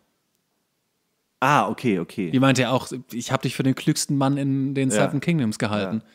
Ah, okay, okay. Die meinte ja auch, ich habe dich für den klügsten Mann in den ja. Seven Kingdoms gehalten. Ja.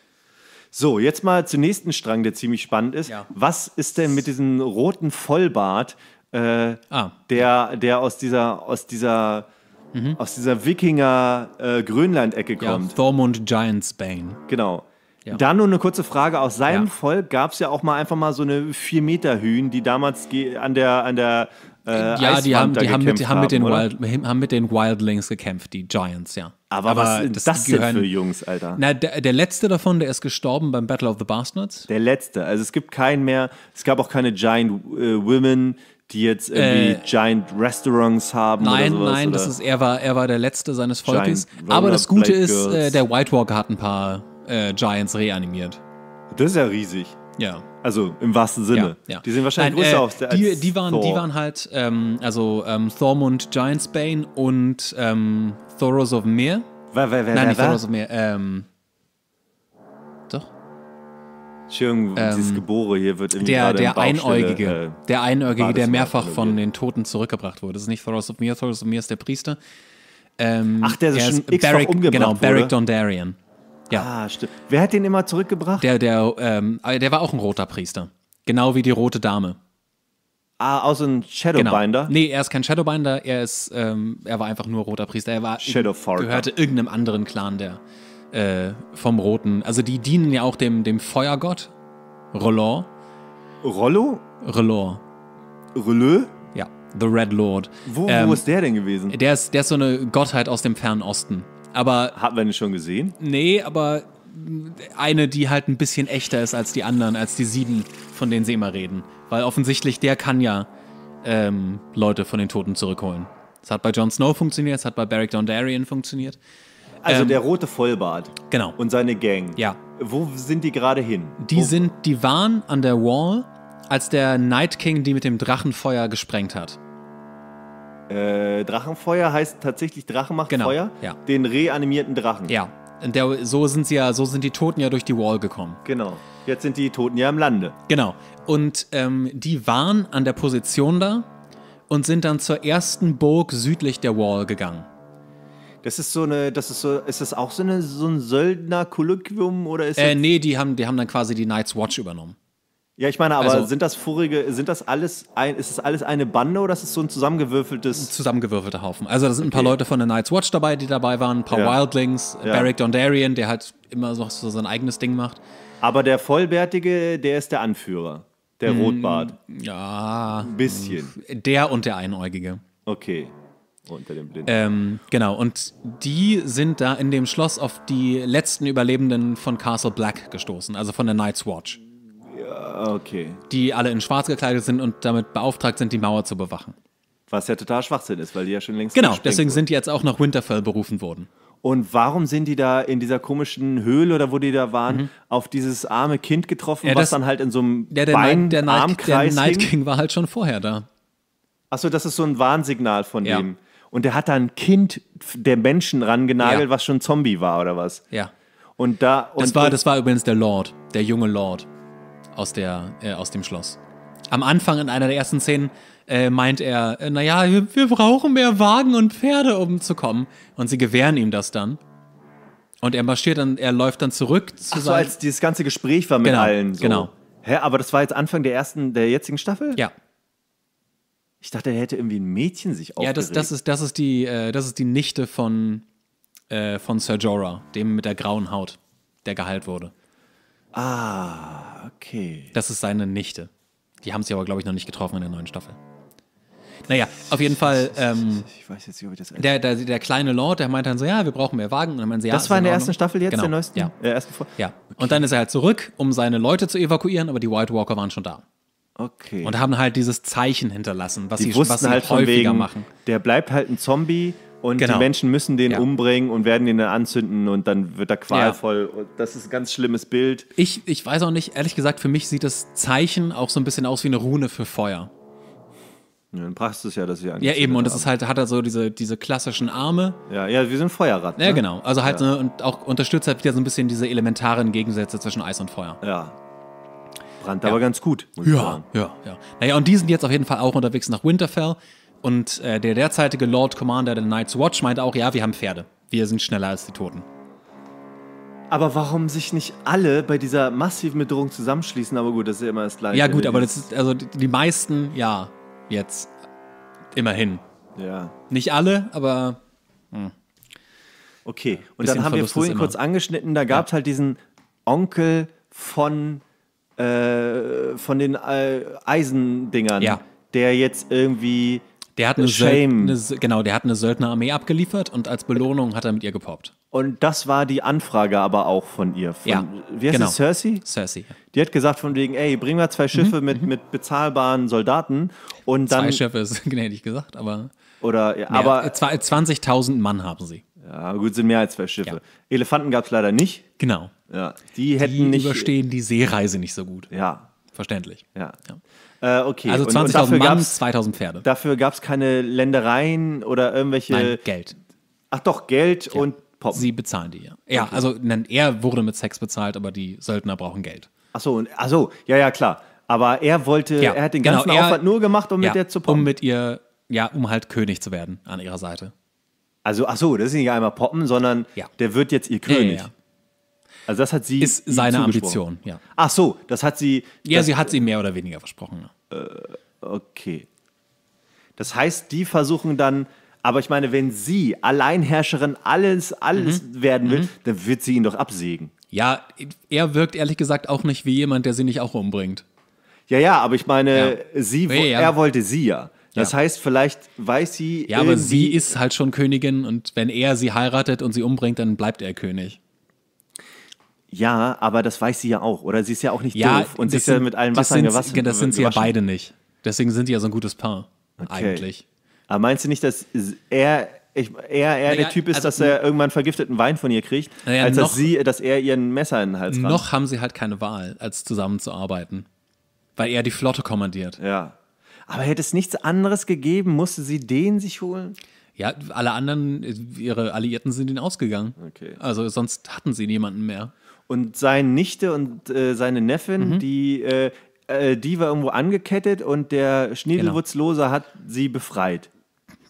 So, jetzt mal zum nächsten Strang, der ziemlich spannend ist. Ja. Was ist denn mit diesem roten Vollbart, äh, ah. der, der aus dieser, aus dieser, mhm. aus dieser Wikinger-Grönland-Ecke äh, kommt. Ja, Thormund Giants Bane. Genau. Ja. Dann nur eine kurze Frage. Aus seinem ja. Volk gab es ja auch mal einfach mal so eine 4-Meter-Hühn, die damals an der, an der äh, ja, die, haben, die haben, mit, haben, mit den Wild, haben mit den Wildlings gekämpft, die Giants, ja. Aber, Aber was sind das, das gehören, denn für Jungs, Alter? Na, der, der, letzte davon, der ist gestorben beim Battle of the Bastards. Der letzte. Also es gibt keinen mehr. Es gab auch keine Giant äh, Women die jetzt irgendwie äh, Giant Restaurants haben nein, oder sowas. Nein, nein, das ist, er war, er war der Letzte seines Volkes. Aber das Gute Black ist, äh, der White Walker hat ein paar äh, Giants reanimiert. Das ist ja riesig. Ja. Also im wahrsten Sinne. Ja, ja. Die sind wahrscheinlich Nein, größer äh, auf der die, die waren, Thor. die waren halt, ähm, also ähm, Thormund Giantsbane und ähm, Thoros of Meer. Wer, wer, wer, Nein, wer, nicht wer? Thoros of Meer. Ähm, Schön, ähm, dieses Gebore hier wird irgendwie der, der Einäugige, äh, der Einäugige, der mehrfach von den Toten zurückgebracht wurde. Das ist nicht Thoros of Mir, Thoros of Mir ist der Priester. Ähm, Ach, der ist, schon ist Barrick, umgebracht Genau, wurde. Barrick Dondarian. Ja. Ah, stimmt. Wer hat den immer zurückgebracht? Der, der, ähm, äh, der war auch ein roter Priester. Genau wie die rote Dame. Ah, aus ein genau. Shadowbinder? Genau. Nee, er ist kein Shadowbinder, er ist, ähm, er war einfach nur roter Priester. Er war, gehörte irgendeinem anderen Clan, der äh, vom Roten. Also die dienen ja auch dem, dem Feuergott, Rollor. Rollo? Rollor. Rollö? Ja, The Red Lord. Wo, ähm, ist der denn gewesen? Der ist, der ist so eine Gottheit aus dem Fernen Osten. Aber, Hat man ihn schon gesehen? Nee, aber eine, die halt ein bisschen echter ist als die anderen, als die sieben, von denen sie immer reden. Weil offensichtlich der kann ja ähm, Leute von den Toten zurückholen. Es hat bei Jon Snow funktioniert, es hat bei Barrick Dondarrion funktioniert. Also ähm, der rote Vollbart. Genau. Und seine Gang. Ja. Wo sind die gerade hin? Die Wo? sind, die waren an der Wall, als der Night King die mit dem Drachenfeuer gesprengt hat. Äh, Drachenfeuer heißt tatsächlich Drachen macht genau, Feuer? Ja. Den reanimierten Drachen. Ja. Und der, so sind sie ja, so sind die Toten ja durch die Wall gekommen. Genau. Jetzt sind die Toten ja im Lande. Genau. Und ähm, die waren an der Position da und sind dann zur ersten Burg südlich der Wall gegangen. Das ist so eine, das ist so, ist das auch so, eine, so ein Söldner-Kolloquium oder ist Äh, nee, die haben, die haben dann quasi die Night's Watch übernommen. Ja, ich meine, aber also, sind das vorige, sind das alles ein, ist das alles eine Bande oder ist es so ein zusammengewürfeltes? Zusammengewürfelter Haufen. Also da sind ein paar Leute von der Night's Watch dabei, die dabei waren, ein paar ja. Wildlings, ja. Barrick Dondarrion, der halt immer so, so sein eigenes Ding macht. Aber der Vollbärtige, der ist der Anführer. Der mm, Rotbart. Ja. Ein bisschen. Der und der Einäugige. Okay. Unter den Blinden. Ähm, genau, und die sind da in dem Schloss auf die letzten Überlebenden von Castle Black gestoßen, also von der Night's Watch. Ja, okay. Die alle in schwarz gekleidet sind und damit beauftragt sind, die Mauer zu bewachen. Was ja total Schwachsinn ist, weil die ja schon längst. Genau, deswegen wurden. sind die jetzt auch nach Winterfell berufen worden. Und warum sind die da in dieser komischen Höhle oder wo die da waren, mhm. auf dieses arme Kind getroffen, ja, das, was dann halt in so einem ja, der Bein, Night, der Night, Armkreis Der Night King hing? war halt schon vorher da. Achso, das ist so ein Warnsignal von ja. dem. Und der hat da ein Kind der Menschen rangenagelt, ja. was schon Zombie war oder was? Ja. Und da. Und das, war, das war übrigens der Lord, der junge Lord aus, der, äh, aus dem Schloss. Am Anfang in einer der ersten Szenen äh, meint er, äh, naja, wir, wir brauchen mehr Wagen und Pferde, um zu kommen. Und sie gewähren ihm das dann. Und er marschiert dann, er läuft dann zurück zu Ach so, als dieses ganze Gespräch war mit genau, allen. So. Genau. Hä, aber das war jetzt Anfang der ersten, der jetzigen Staffel? Ja. Ich dachte, er hätte irgendwie ein Mädchen sich ja, aufgeregt. Ja, das, das, ist, das, ist die, äh, das ist die Nichte von, äh, von Sir Jorah, dem mit der grauen Haut, der geheilt wurde. Ah, okay. Das ist seine Nichte. Die haben sie aber, glaube ich, noch nicht getroffen in der neuen Staffel. Naja, auf jeden Fall. Ähm, ich weiß jetzt nicht, ob ich das. Der, der, der, kleine Lord, der meinte dann so: Ja, wir brauchen mehr Wagen. Und dann meinen sie, ja, das war in der ersten Staffel jetzt, genau. der neuesten? Ja. Der ersten ja. Okay. Und dann ist er halt zurück, um seine Leute zu evakuieren, aber die White Walker waren schon da. Okay. Und haben halt dieses Zeichen hinterlassen, was die sie, was sie halt häufiger wegen, machen. Der bleibt halt ein Zombie und genau. die Menschen müssen den ja. umbringen und werden ihn dann anzünden und dann wird er qualvoll. Ja. Das ist ein ganz schlimmes Bild. Ich, ich weiß auch nicht, ehrlich gesagt, für mich sieht das Zeichen auch so ein bisschen aus wie eine Rune für Feuer. Ja, dann passt es ja, dass sie Ja, eben, und das ist halt, hat er so diese, diese klassischen Arme. Ja, ja, wie so Feuerrad. Ne? Ja, genau. Also halt, ja. Ne, und auch unterstützt halt wieder so ein bisschen diese elementaren Gegensätze zwischen Eis und Feuer. Ja, abgebrannt, aber ganz gut. ja, ja, ja. Naja, und die sind jetzt auf jeden Fall auch unterwegs nach Winterfell. Und äh, der derzeitige Lord Commander der Night's Watch meinte auch, ja, wir haben Pferde. Wir sind schneller als die Toten. Aber warum sich nicht alle bei dieser massiven Bedrohung zusammenschließen? Aber gut, das ist ja immer das Gleiche. Ja, gut, aber das ist, also die meisten, ja, jetzt. Immerhin. Ja. Nicht alle, aber. Hm. Okay, und dann haben Verlust wir vorhin kurz angeschnitten, da gab es ja. halt diesen Onkel von äh, von den äh, Eisendingern, ja. der jetzt irgendwie der hat eine, Shame. Söld, genau, der hat eine Söldnerarmee abgeliefert und als Belohnung hat er mit ihr gepoppt. Und das war die Anfrage aber auch von ihr. Von, ja, wie heißt genau. es, Cersei? Cersei. Die hat gesagt von wegen, ey, bring mal zwei Schiffe mhm. mit, mhm. mit bezahlbaren Soldaten und dann... Zwei Schiffe ist gnädig gesagt, aber... Oder, ja, mehr, aber... 20.000 Mann haben sie. Ja, aber gut, sind mehr als zwei Schiffe. Ja. Elefanten gab es leider nicht. Genau. Ja, die hätten die nicht. überstehen die Seereise nicht so gut. Ja. Verständlich. Ja. ja. Äh, okay. Also 20.000 Mann, 2.000 Pferde. Dafür gab es keine Ländereien oder irgendwelche. Nein, Geld. Ach doch, Geld ja. und Pop. Sie bezahlen die, ja. Ja, okay. also er wurde mit Sex bezahlt, aber die Söldner brauchen Geld. Ach so, ach so. ja, ja, klar. Aber er wollte, ja. er hat den genau, ganzen genau, er, Aufwand nur gemacht, um mit der zu poppen. Um mit ihr, ja, um halt König zu werden an ihrer Seite. Also, ach so, das ist nicht einmal poppen, sondern ja. der wird jetzt ihr König. Ja, ja, also das hat sie. Ist seine Ambition, ja. Ach so, das hat sie. Ja, das, sie hat sie mehr oder weniger versprochen. Äh, okay. Das heißt, die versuchen dann, aber ich meine, wenn sie Alleinherrscherin alles, alles mhm. werden will, mhm. dann wird sie ihn doch absägen. Ja, er wirkt ehrlich gesagt auch nicht wie jemand, der sie nicht auch umbringt. Ja, ja, aber ich meine, ja. sie, ja, ja. er wollte sie ja. Das ja. heißt, vielleicht weiß sie. Ja, aber sie ist halt schon Königin und wenn er sie heiratet und sie umbringt, dann bleibt er König. Ja, aber das weiß sie ja auch, oder? Sie ist ja auch nicht ja, doof und sie ist ja mit allen Wassern sind, gewaschen. Das sind sie gewaschen. ja beide nicht. Deswegen sind sie ja so ein gutes Paar, okay. eigentlich. Aber meinst du nicht, dass er ich, er, er naja, der Typ ist, also, dass er irgendwann vergifteten Wein von ihr kriegt, naja, als noch, dass, sie, dass er ihren Messer in den Hals rammt. Noch haben sie halt keine Wahl, als zusammenzuarbeiten. Weil er die Flotte kommandiert. Ja. Aber hätte es nichts anderes gegeben, musste sie den sich holen? Ja, alle anderen, äh, ihre Alliierten sind ihn ausgegangen. Okay. Also sonst hatten sie niemanden mehr. Und seine Nichte und äh, seine Neffin, mhm. die, äh, äh die war irgendwo angekettet und der Schniedelwurzlose genau. hat sie befreit.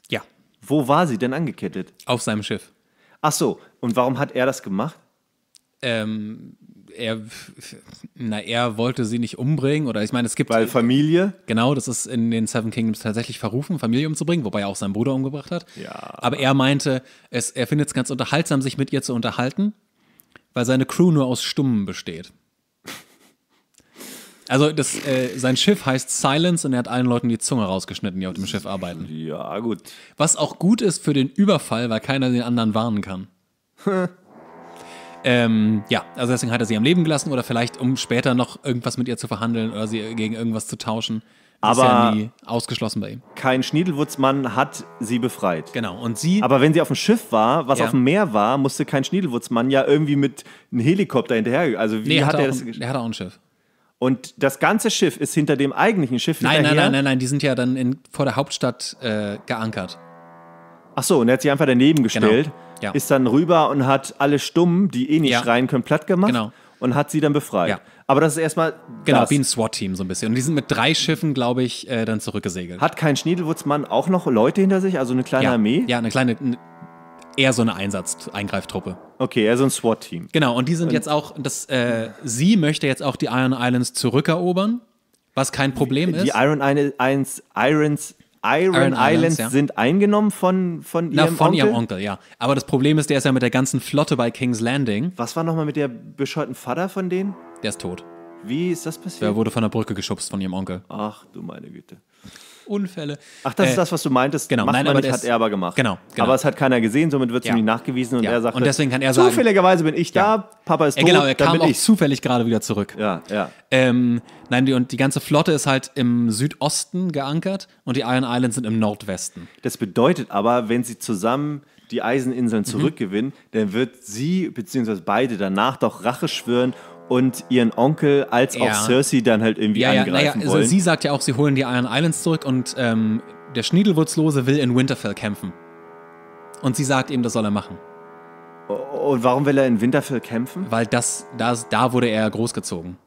Ja. Wo war sie denn angekettet? Auf seinem Schiff. Ach so, und warum hat er das gemacht? Ähm, er, na, er wollte sie nicht umbringen oder ich meine, es gibt. Weil Familie? Genau, das ist in den Seven Kingdoms tatsächlich verrufen, Familie umzubringen, wobei er auch seinen Bruder umgebracht hat. Ja. Aber er meinte, es, er findet es ganz unterhaltsam, sich mit ihr zu unterhalten, weil seine Crew nur aus Stummen besteht. Also das, äh, sein Schiff heißt Silence und er hat allen Leuten die Zunge rausgeschnitten, die auf dem Schiff arbeiten. Ja, gut. Was auch gut ist für den Überfall, weil keiner den anderen warnen kann. Ähm, ja, also deswegen hat er sie am Leben gelassen oder vielleicht, um später noch irgendwas mit ihr zu verhandeln oder sie gegen irgendwas zu tauschen. aber ist ja nie ausgeschlossen bei ihm. Kein Schniedelwutzmann hat sie befreit. Genau. Und sie. Aber wenn sie auf dem Schiff war, was ja. auf dem Meer war, musste kein Schniedelwutzmann ja irgendwie mit einem Helikopter hinterher. Also wie nee, hat er das? Ein, er hatte auch ein Schiff. Und das ganze Schiff ist hinter dem eigentlichen Schiff nein, hinterher? Nein, nein, nein, nein, die sind ja dann in, vor der Hauptstadt äh, geankert. Ach so, und er hat sie einfach daneben genau. gestellt. Genau ja. ist dann rüber und hat alle Stummen, die eh nicht ja. schreien können, platt gemacht genau. und hat sie dann befreit. Ja. Aber das ist erstmal. Genau, das. wie ein SWAT-Team so ein bisschen. Und die sind mit drei Schiffen, glaube ich, äh, dann zurückgesegelt. Hat kein Schniedelwutzmann auch noch Leute hinter sich, also eine kleine Armee? Ja, eine kleine. Eine, eher so eine Einsatz-Eingreiftruppe. Okay, eher so ein SWAT-Team. Genau, und die sind und jetzt auch, das, äh, sie möchte jetzt auch die Iron Islands zurückerobern, was kein Problem die ist. Die Iron Islands, Irons Iron, Iron Islands, Islands ja. sind eingenommen von, von ihrem Na, von Onkel? ihrem Onkel, ja. Aber das Problem ist, der ist ja mit der ganzen Flotte bei King's Landing. Was war nochmal mit der bescheuerten Vater von denen? Der ist tot. Wie ist das passiert? Der wurde von der Brücke geschubst von ihrem Onkel. Ach du meine Güte. Unfälle. Ach, das äh, ist das, was du meintest. Genau, nein, aber nicht, das hat er aber gemacht. Genau, genau, Aber es hat keiner gesehen, somit wird es ja. ihm nicht nachgewiesen und ja. er sagt, und halt, deswegen kann er sagen, zufälligerweise bin ich da, Papa ist genau, tot. Genau, er kam auch ich. zufällig gerade wieder zurück. Ja, ja. Ähm, nein, die, und die ganze Flotte ist halt im Südosten geankert und die Iron Islands sind im Nordwesten. Das bedeutet aber, wenn sie zusammen die Eiseninseln mhm. zurückgewinnen, mhm. dann wird sie bzw. beide danach doch Rache schwören und ihren Onkel als ja. auch Cersei dann halt irgendwie ja, angreifen ja, naja, also wollen. Also sie sagt ja auch, sie holen die Iron Islands zurück und ähm, der Schniedelwurzlose will in Winterfell kämpfen. Und sie sagt ihm, das soll er machen. Und warum will er in Winterfell kämpfen? Weil das, das da wurde er großgezogen.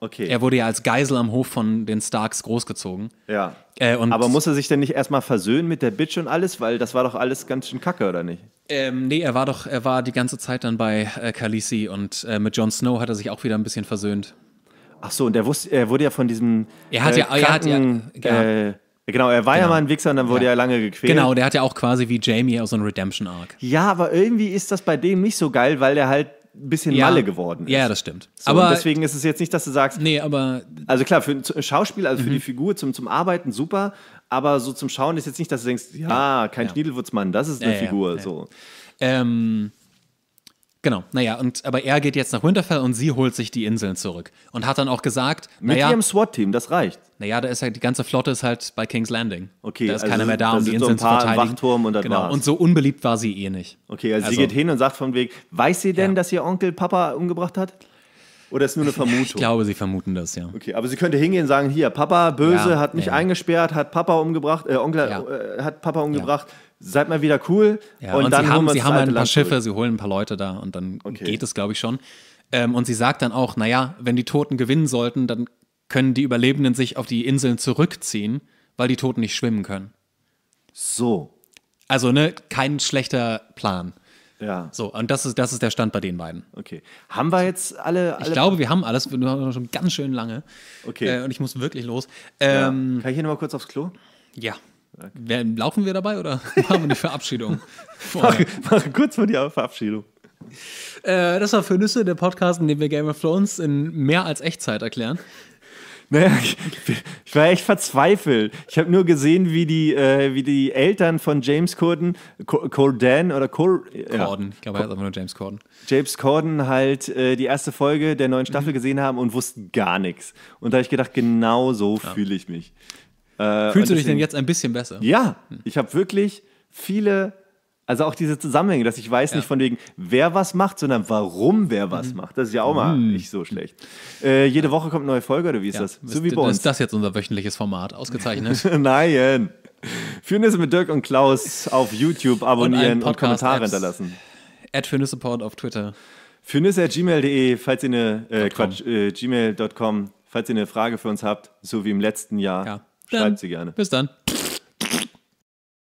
Okay. Er wurde ja als Geisel am Hof von den Starks großgezogen. Ja. Äh, Aber muss er sich denn nicht erstmal versöhnen mit der Bitch und alles? Weil das war doch alles ganz schön kacke, oder nicht? Ähm, nee, er war doch, er war die ganze Zeit dann bei äh, Khaleesi und äh, mit Jon Snow hat er sich auch wieder ein bisschen versöhnt. Ach so, und er wusste, er wurde ja von diesem. Er hat äh, ja, kranken, er hat ja, ja. Äh, genau, er war genau. ja mal ein Wichser und dann wurde ja. er lange gequält. Genau, der hat ja auch quasi wie Jamie so einen Redemption-Arc. Ja, aber irgendwie ist das bei dem nicht so geil, weil er halt ein bisschen ja. Malle geworden ist. Ja, das stimmt. So, aber deswegen ist es jetzt nicht, dass du sagst. Nee, aber. Also klar, für ein Schauspiel, also für die mhm. Figur zum, zum Arbeiten super, aber so zum Schauen ist jetzt nicht, dass du denkst, ja, kein ja. Schniedelwurzmann, das ist eine Figur. So. Ähm, Genau, naja, und, aber er geht jetzt nach Winterfell und sie holt sich die Inseln zurück. Und hat dann auch gesagt, Mit naja, ihrem SWAT-Team, das reicht. naja, da ist halt, die ganze Flotte ist halt bei King's Landing. Okay, da ist also keiner mehr da, da um die sind so Inseln ein paar zu verteidigen. Wachturm und das genau, war's. und so unbeliebt war sie eh nicht. Okay, also, sie also geht hin und sagt von wegen, weiß sie denn, Ja. dass ihr Onkel Papa umgebracht hat? Oder ist nur eine Vermutung? Ich glaube, sie vermuten das, ja. Okay, aber sie könnte hingehen und sagen, hier, Papa böse Ja, hat mich ja. eingesperrt, hat Papa umgebracht, äh, Onkel Ja. äh, hat Papa umgebracht seid mal wieder cool. Ja, und, und, dann sie haben, sie haben halt ein paar Land Schiffe, durch. sie holen ein paar Leute da und dann okay. geht es, glaube ich, schon. Ähm, und sie sagt dann auch, naja, wenn die Toten gewinnen sollten, dann können die Überlebenden sich auf die Inseln zurückziehen, weil die Toten nicht schwimmen können. So. Also, ne, kein schlechter Plan. Ja. So, und das ist, das ist der Stand bei den beiden. Okay. Haben wir jetzt alle. alle ich glaube, wir haben alles. Wir haben schon ganz schön lange. Okay. Äh, und ich muss wirklich los. Ähm, ja. Kann ich hier nochmal kurz aufs Klo? Ja. Wer, laufen wir dabei oder machen wir die Verabschiedung? Mache mach kurz vor die Verabschiedung. Äh, das war für Nüsse der Podcast, in dem wir Game of Thrones in mehr als Echtzeit erklären. Naja, ich, ich war echt verzweifelt. Ich habe nur gesehen, wie die, äh, wie die Eltern von James Corden, Corden oder Cor Corden, ja. ich glaube, er heißt einfach nur James Corden. James Corden halt äh, die erste Folge der neuen Staffel mhm. gesehen haben und wussten gar nichts. Und da habe ich gedacht, genau so ja. fühle ich mich. Äh, Fühlst du dich denn jetzt ein bisschen besser? Ja, hm. ich habe wirklich viele, also auch diese Zusammenhänge, dass ich weiß ja. nicht von wegen, wer was macht, sondern warum wer was mhm. macht. Das ist ja auch mal mhm. nicht so schlecht. Äh, jede Woche kommt eine neue Folge oder wie ist ja. das? So wie bei uns. Ist das jetzt unser wöchentliches Format? Ausgezeichnet. Nein. Fürnüsse mit Dirk und Klaus auf YouTube abonnieren und, und Kommentare Apps. hinterlassen. At Support auf Twitter. at gmail.de, falls ihr eine, äh, Quatsch, äh, gmail.com, falls ihr eine Frage für uns habt, so wie im letzten Jahr. Ja. Schreibt sie gerne. Bis dann.